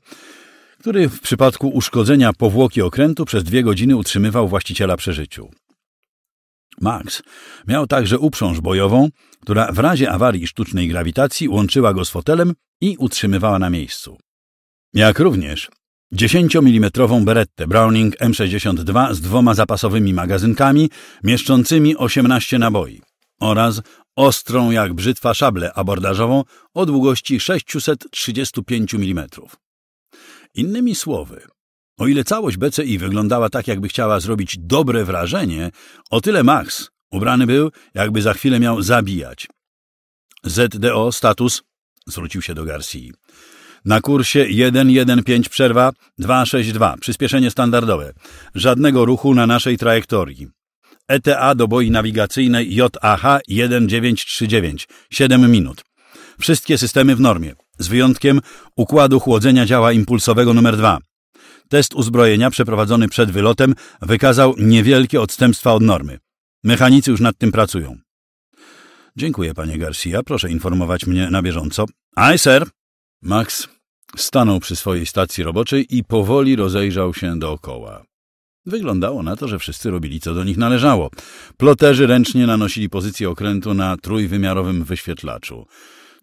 który w przypadku uszkodzenia powłoki okrętu przez dwie godziny utrzymywał właściciela przy życiu. Max miał także uprząż bojową, która w razie awarii sztucznej grawitacji łączyła go z fotelem i utrzymywała na miejscu. Jak również 10mm berettę Browning M62 z dwoma zapasowymi magazynkami mieszczącymi 18 naboi oraz ostrą jak brzytwa szablę abordażową o długości 635 mm. Innymi słowy, o ile całość BCI wyglądała tak, jakby chciała zrobić dobre wrażenie, o tyle Max ubrany był, jakby za chwilę miał zabijać. ZDO status zwrócił się do Garcia. Na kursie 1.1.5 przerwa 2.6.2 przyspieszenie standardowe. Żadnego ruchu na naszej trajektorii. ETA do boi nawigacyjnej JAH 1939 7 minut. Wszystkie systemy w normie, z wyjątkiem układu chłodzenia działa impulsowego numer 2. Test uzbrojenia przeprowadzony przed wylotem wykazał niewielkie odstępstwa od normy. Mechanicy już nad tym pracują. Dziękuję, panie Garcia. Proszę informować mnie na bieżąco. Aj, sir! Max stanął przy swojej stacji roboczej i powoli rozejrzał się dookoła. Wyglądało na to, że wszyscy robili co do nich należało. Ploterzy ręcznie nanosili pozycję okrętu na trójwymiarowym wyświetlaczu.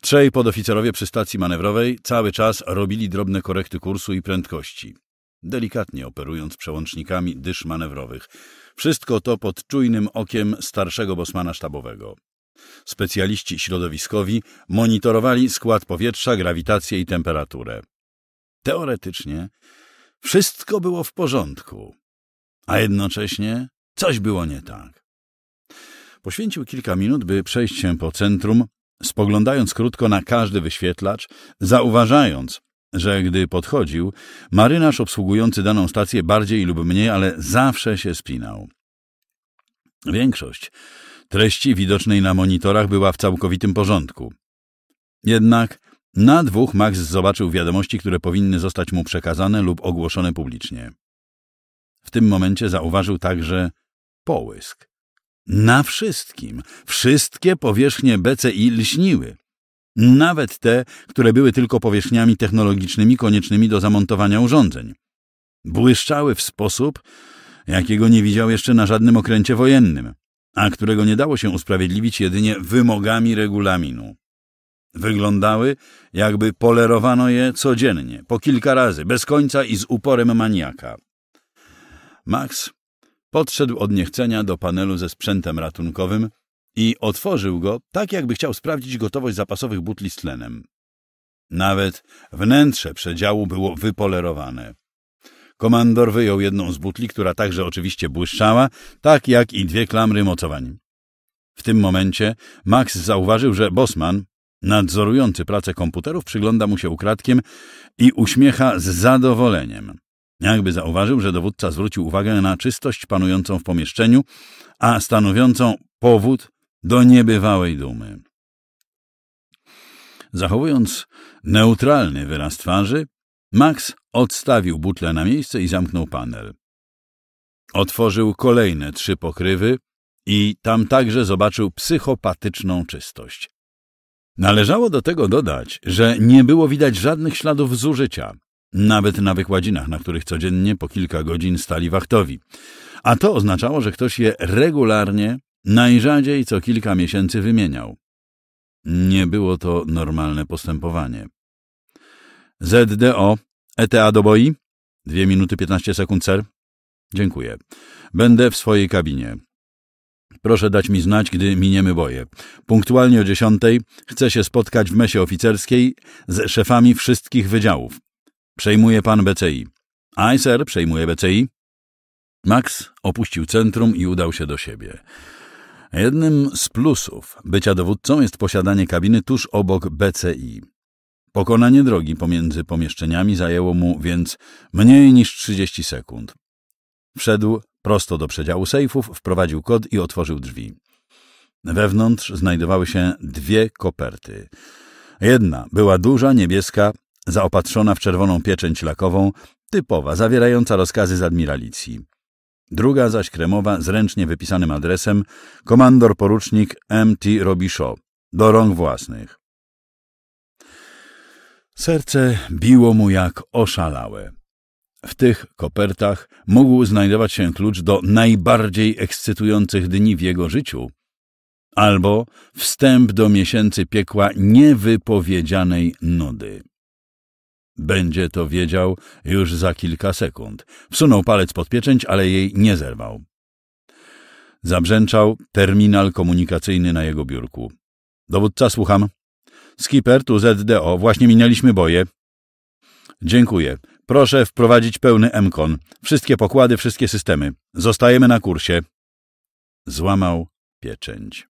Trzej podoficerowie przy stacji manewrowej cały czas robili drobne korekty kursu i prędkości, delikatnie operując przełącznikami dysz manewrowych. Wszystko to pod czujnym okiem starszego bosmana sztabowego. Specjaliści środowiskowi monitorowali skład powietrza, grawitację i temperaturę. Teoretycznie wszystko było w porządku, a jednocześnie coś było nie tak. Poświęcił kilka minut, by przejść się po centrum, spoglądając krótko na każdy wyświetlacz, zauważając, że gdy podchodził, marynarz obsługujący daną stację bardziej lub mniej, ale zawsze się spinał. Większość treści widocznej na monitorach była w całkowitym porządku. Jednak na dwóch Max zobaczył wiadomości, które powinny zostać mu przekazane lub ogłoszone publicznie. W tym momencie zauważył także połysk. Na wszystkim. Wszystkie powierzchnie BCI lśniły. Nawet te, które były tylko powierzchniami technologicznymi koniecznymi do zamontowania urządzeń. Błyszczały w sposób, jakiego nie widział jeszcze na żadnym okręcie wojennym a którego nie dało się usprawiedliwić jedynie wymogami regulaminu. Wyglądały, jakby polerowano je codziennie, po kilka razy, bez końca i z uporem maniaka. Max podszedł od niechcenia do panelu ze sprzętem ratunkowym i otworzył go, tak jakby chciał sprawdzić gotowość zapasowych butli z tlenem. Nawet wnętrze przedziału było wypolerowane. Komandor wyjął jedną z butli, która także oczywiście błyszczała, tak jak i dwie klamry mocowań. W tym momencie Max zauważył, że Bosman, nadzorujący pracę komputerów, przygląda mu się ukradkiem i uśmiecha z zadowoleniem. Jakby zauważył, że dowódca zwrócił uwagę na czystość panującą w pomieszczeniu, a stanowiącą powód do niebywałej dumy. Zachowując neutralny wyraz twarzy, Max Odstawił butlę na miejsce i zamknął panel. Otworzył kolejne trzy pokrywy i tam także zobaczył psychopatyczną czystość. Należało do tego dodać, że nie było widać żadnych śladów zużycia, nawet na wykładzinach, na których codziennie po kilka godzin stali wachtowi. A to oznaczało, że ktoś je regularnie, najrzadziej co kilka miesięcy wymieniał. Nie było to normalne postępowanie. ZDO ETA do boi? Dwie minuty 15 sekund, ser. Dziękuję. Będę w swojej kabinie. Proszę dać mi znać, gdy miniemy boje. Punktualnie o dziesiątej chcę się spotkać w mesie oficerskiej z szefami wszystkich wydziałów. Przejmuje pan BCI. Aj, ser, przejmuje BCI. Max opuścił centrum i udał się do siebie. Jednym z plusów bycia dowódcą jest posiadanie kabiny tuż obok BCI. Pokonanie drogi pomiędzy pomieszczeniami zajęło mu więc mniej niż 30 sekund. Wszedł prosto do przedziału sejfów, wprowadził kod i otworzył drzwi. Wewnątrz znajdowały się dwie koperty. Jedna była duża, niebieska, zaopatrzona w czerwoną pieczęć lakową, typowa, zawierająca rozkazy z admiralicji. Druga zaś kremowa, z ręcznie wypisanym adresem, komandor porucznik M.T. Robishaw, do rąk własnych. Serce biło mu jak oszalałe. W tych kopertach mógł znajdować się klucz do najbardziej ekscytujących dni w jego życiu, albo wstęp do miesięcy piekła niewypowiedzianej nudy. Będzie to wiedział już za kilka sekund. Wsunął palec pod pieczęć, ale jej nie zerwał. Zabrzęczał terminal komunikacyjny na jego biurku. Dowódca, słucham. Skipper, tu ZDO. Właśnie minęliśmy boje. Dziękuję. Proszę wprowadzić pełny MKON. Wszystkie pokłady, wszystkie systemy. Zostajemy na kursie. Złamał pieczęć.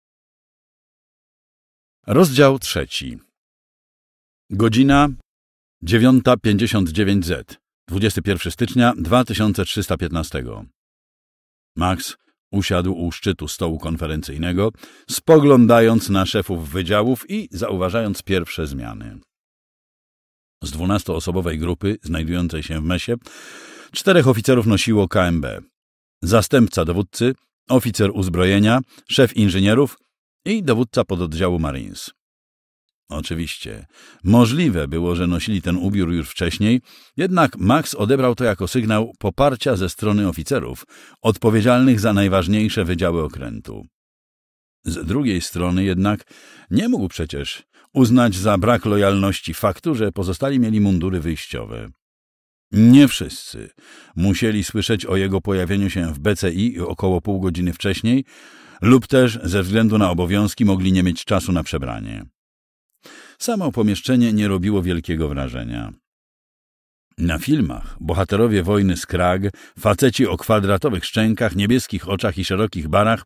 Rozdział trzeci. Godzina 9.59z. 21 stycznia 2315. Max Usiadł u szczytu stołu konferencyjnego, spoglądając na szefów wydziałów i zauważając pierwsze zmiany. Z dwunastoosobowej grupy, znajdującej się w mesie, czterech oficerów nosiło KMB. Zastępca dowódcy, oficer uzbrojenia, szef inżynierów i dowódca pododdziału Marines. Oczywiście. Możliwe było, że nosili ten ubiór już wcześniej, jednak Max odebrał to jako sygnał poparcia ze strony oficerów, odpowiedzialnych za najważniejsze wydziały okrętu. Z drugiej strony jednak nie mógł przecież uznać za brak lojalności faktu, że pozostali mieli mundury wyjściowe. Nie wszyscy musieli słyszeć o jego pojawieniu się w BCI około pół godziny wcześniej lub też ze względu na obowiązki mogli nie mieć czasu na przebranie. Samo pomieszczenie nie robiło wielkiego wrażenia. Na filmach bohaterowie wojny z Krag, faceci o kwadratowych szczękach, niebieskich oczach i szerokich barach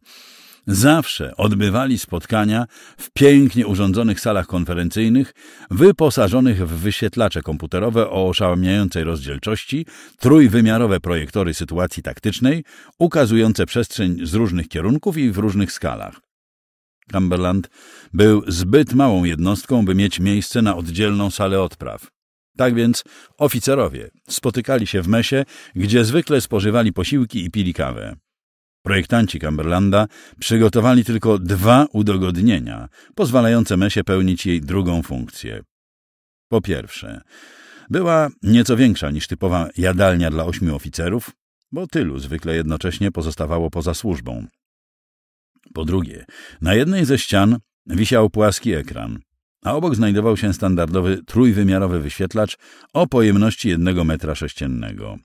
zawsze odbywali spotkania w pięknie urządzonych salach konferencyjnych, wyposażonych w wyświetlacze komputerowe o oszałamiającej rozdzielczości, trójwymiarowe projektory sytuacji taktycznej, ukazujące przestrzeń z różnych kierunków i w różnych skalach. Cumberland był zbyt małą jednostką, by mieć miejsce na oddzielną salę odpraw. Tak więc oficerowie spotykali się w mesie, gdzie zwykle spożywali posiłki i pili kawę. Projektanci Cumberlanda przygotowali tylko dwa udogodnienia, pozwalające mesie pełnić jej drugą funkcję. Po pierwsze, była nieco większa niż typowa jadalnia dla ośmiu oficerów, bo tylu zwykle jednocześnie pozostawało poza służbą. Po drugie, na jednej ze ścian wisiał płaski ekran, a obok znajdował się standardowy trójwymiarowy wyświetlacz o pojemności 1 metra sześciennego.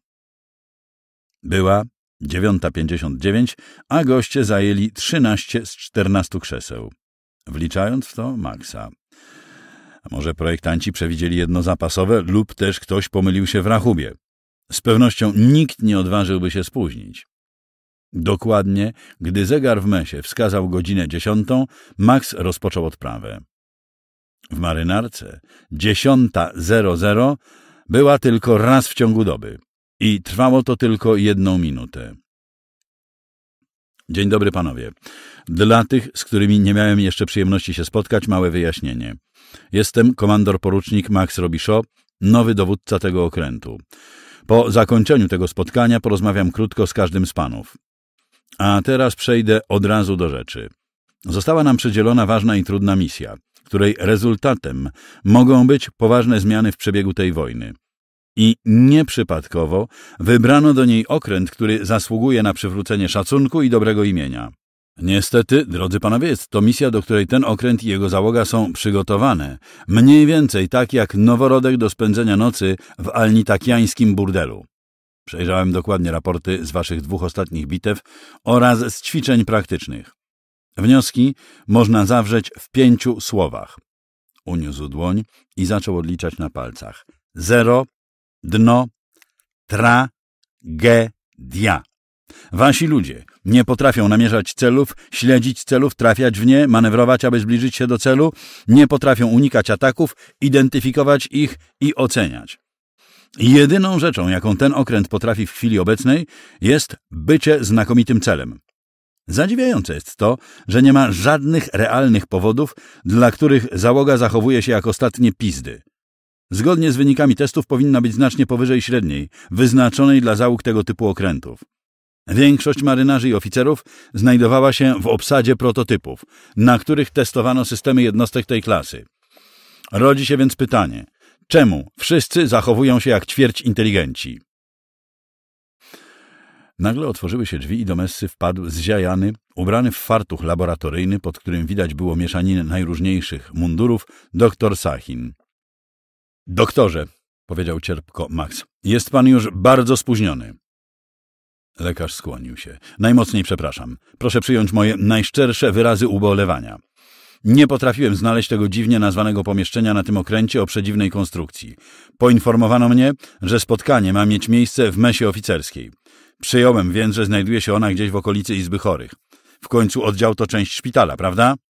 Była 9.59, a goście zajęli 13 z 14 krzeseł, wliczając w to Maxa. A może projektanci przewidzieli jedno zapasowe lub też ktoś pomylił się w rachubie. Z pewnością nikt nie odważyłby się spóźnić. Dokładnie, gdy zegar w mesie wskazał godzinę dziesiątą, Max rozpoczął odprawę. W marynarce dziesiąta zero zero była tylko raz w ciągu doby i trwało to tylko jedną minutę. Dzień dobry panowie. Dla tych, z którymi nie miałem jeszcze przyjemności się spotkać, małe wyjaśnienie. Jestem komandor porucznik Max Robisho, nowy dowódca tego okrętu. Po zakończeniu tego spotkania porozmawiam krótko z każdym z panów. A teraz przejdę od razu do rzeczy. Została nam przydzielona ważna i trudna misja, której rezultatem mogą być poważne zmiany w przebiegu tej wojny. I nieprzypadkowo wybrano do niej okręt, który zasługuje na przywrócenie szacunku i dobrego imienia. Niestety, drodzy panowie, jest to misja, do której ten okręt i jego załoga są przygotowane, mniej więcej tak jak noworodek do spędzenia nocy w alnitakiańskim burdelu. Przejrzałem dokładnie raporty z waszych dwóch ostatnich bitew oraz z ćwiczeń praktycznych. Wnioski można zawrzeć w pięciu słowach. Uniósł dłoń i zaczął odliczać na palcach. Zero, dno, tra, ge, dia. Wasi ludzie nie potrafią namierzać celów, śledzić celów, trafiać w nie, manewrować, aby zbliżyć się do celu, nie potrafią unikać ataków, identyfikować ich i oceniać. Jedyną rzeczą, jaką ten okręt potrafi w chwili obecnej, jest bycie znakomitym celem. Zadziwiające jest to, że nie ma żadnych realnych powodów, dla których załoga zachowuje się jak ostatnie pizdy. Zgodnie z wynikami testów powinna być znacznie powyżej średniej, wyznaczonej dla załóg tego typu okrętów. Większość marynarzy i oficerów znajdowała się w obsadzie prototypów, na których testowano systemy jednostek tej klasy. Rodzi się więc pytanie – Czemu wszyscy zachowują się jak ćwierć inteligenci? Nagle otworzyły się drzwi i do Messy wpadł zziajany, ubrany w fartuch laboratoryjny, pod którym widać było mieszaninę najróżniejszych mundurów, doktor Sahin. Doktorze, powiedział cierpko Max, jest pan już bardzo spóźniony. Lekarz skłonił się. Najmocniej przepraszam. Proszę przyjąć moje najszczersze wyrazy ubolewania. Nie potrafiłem znaleźć tego dziwnie nazwanego pomieszczenia na tym okręcie o przedziwnej konstrukcji. Poinformowano mnie, że spotkanie ma mieć miejsce w mesie oficerskiej. Przyjąłem więc, że znajduje się ona gdzieś w okolicy Izby Chorych. W końcu oddział to część szpitala, prawda?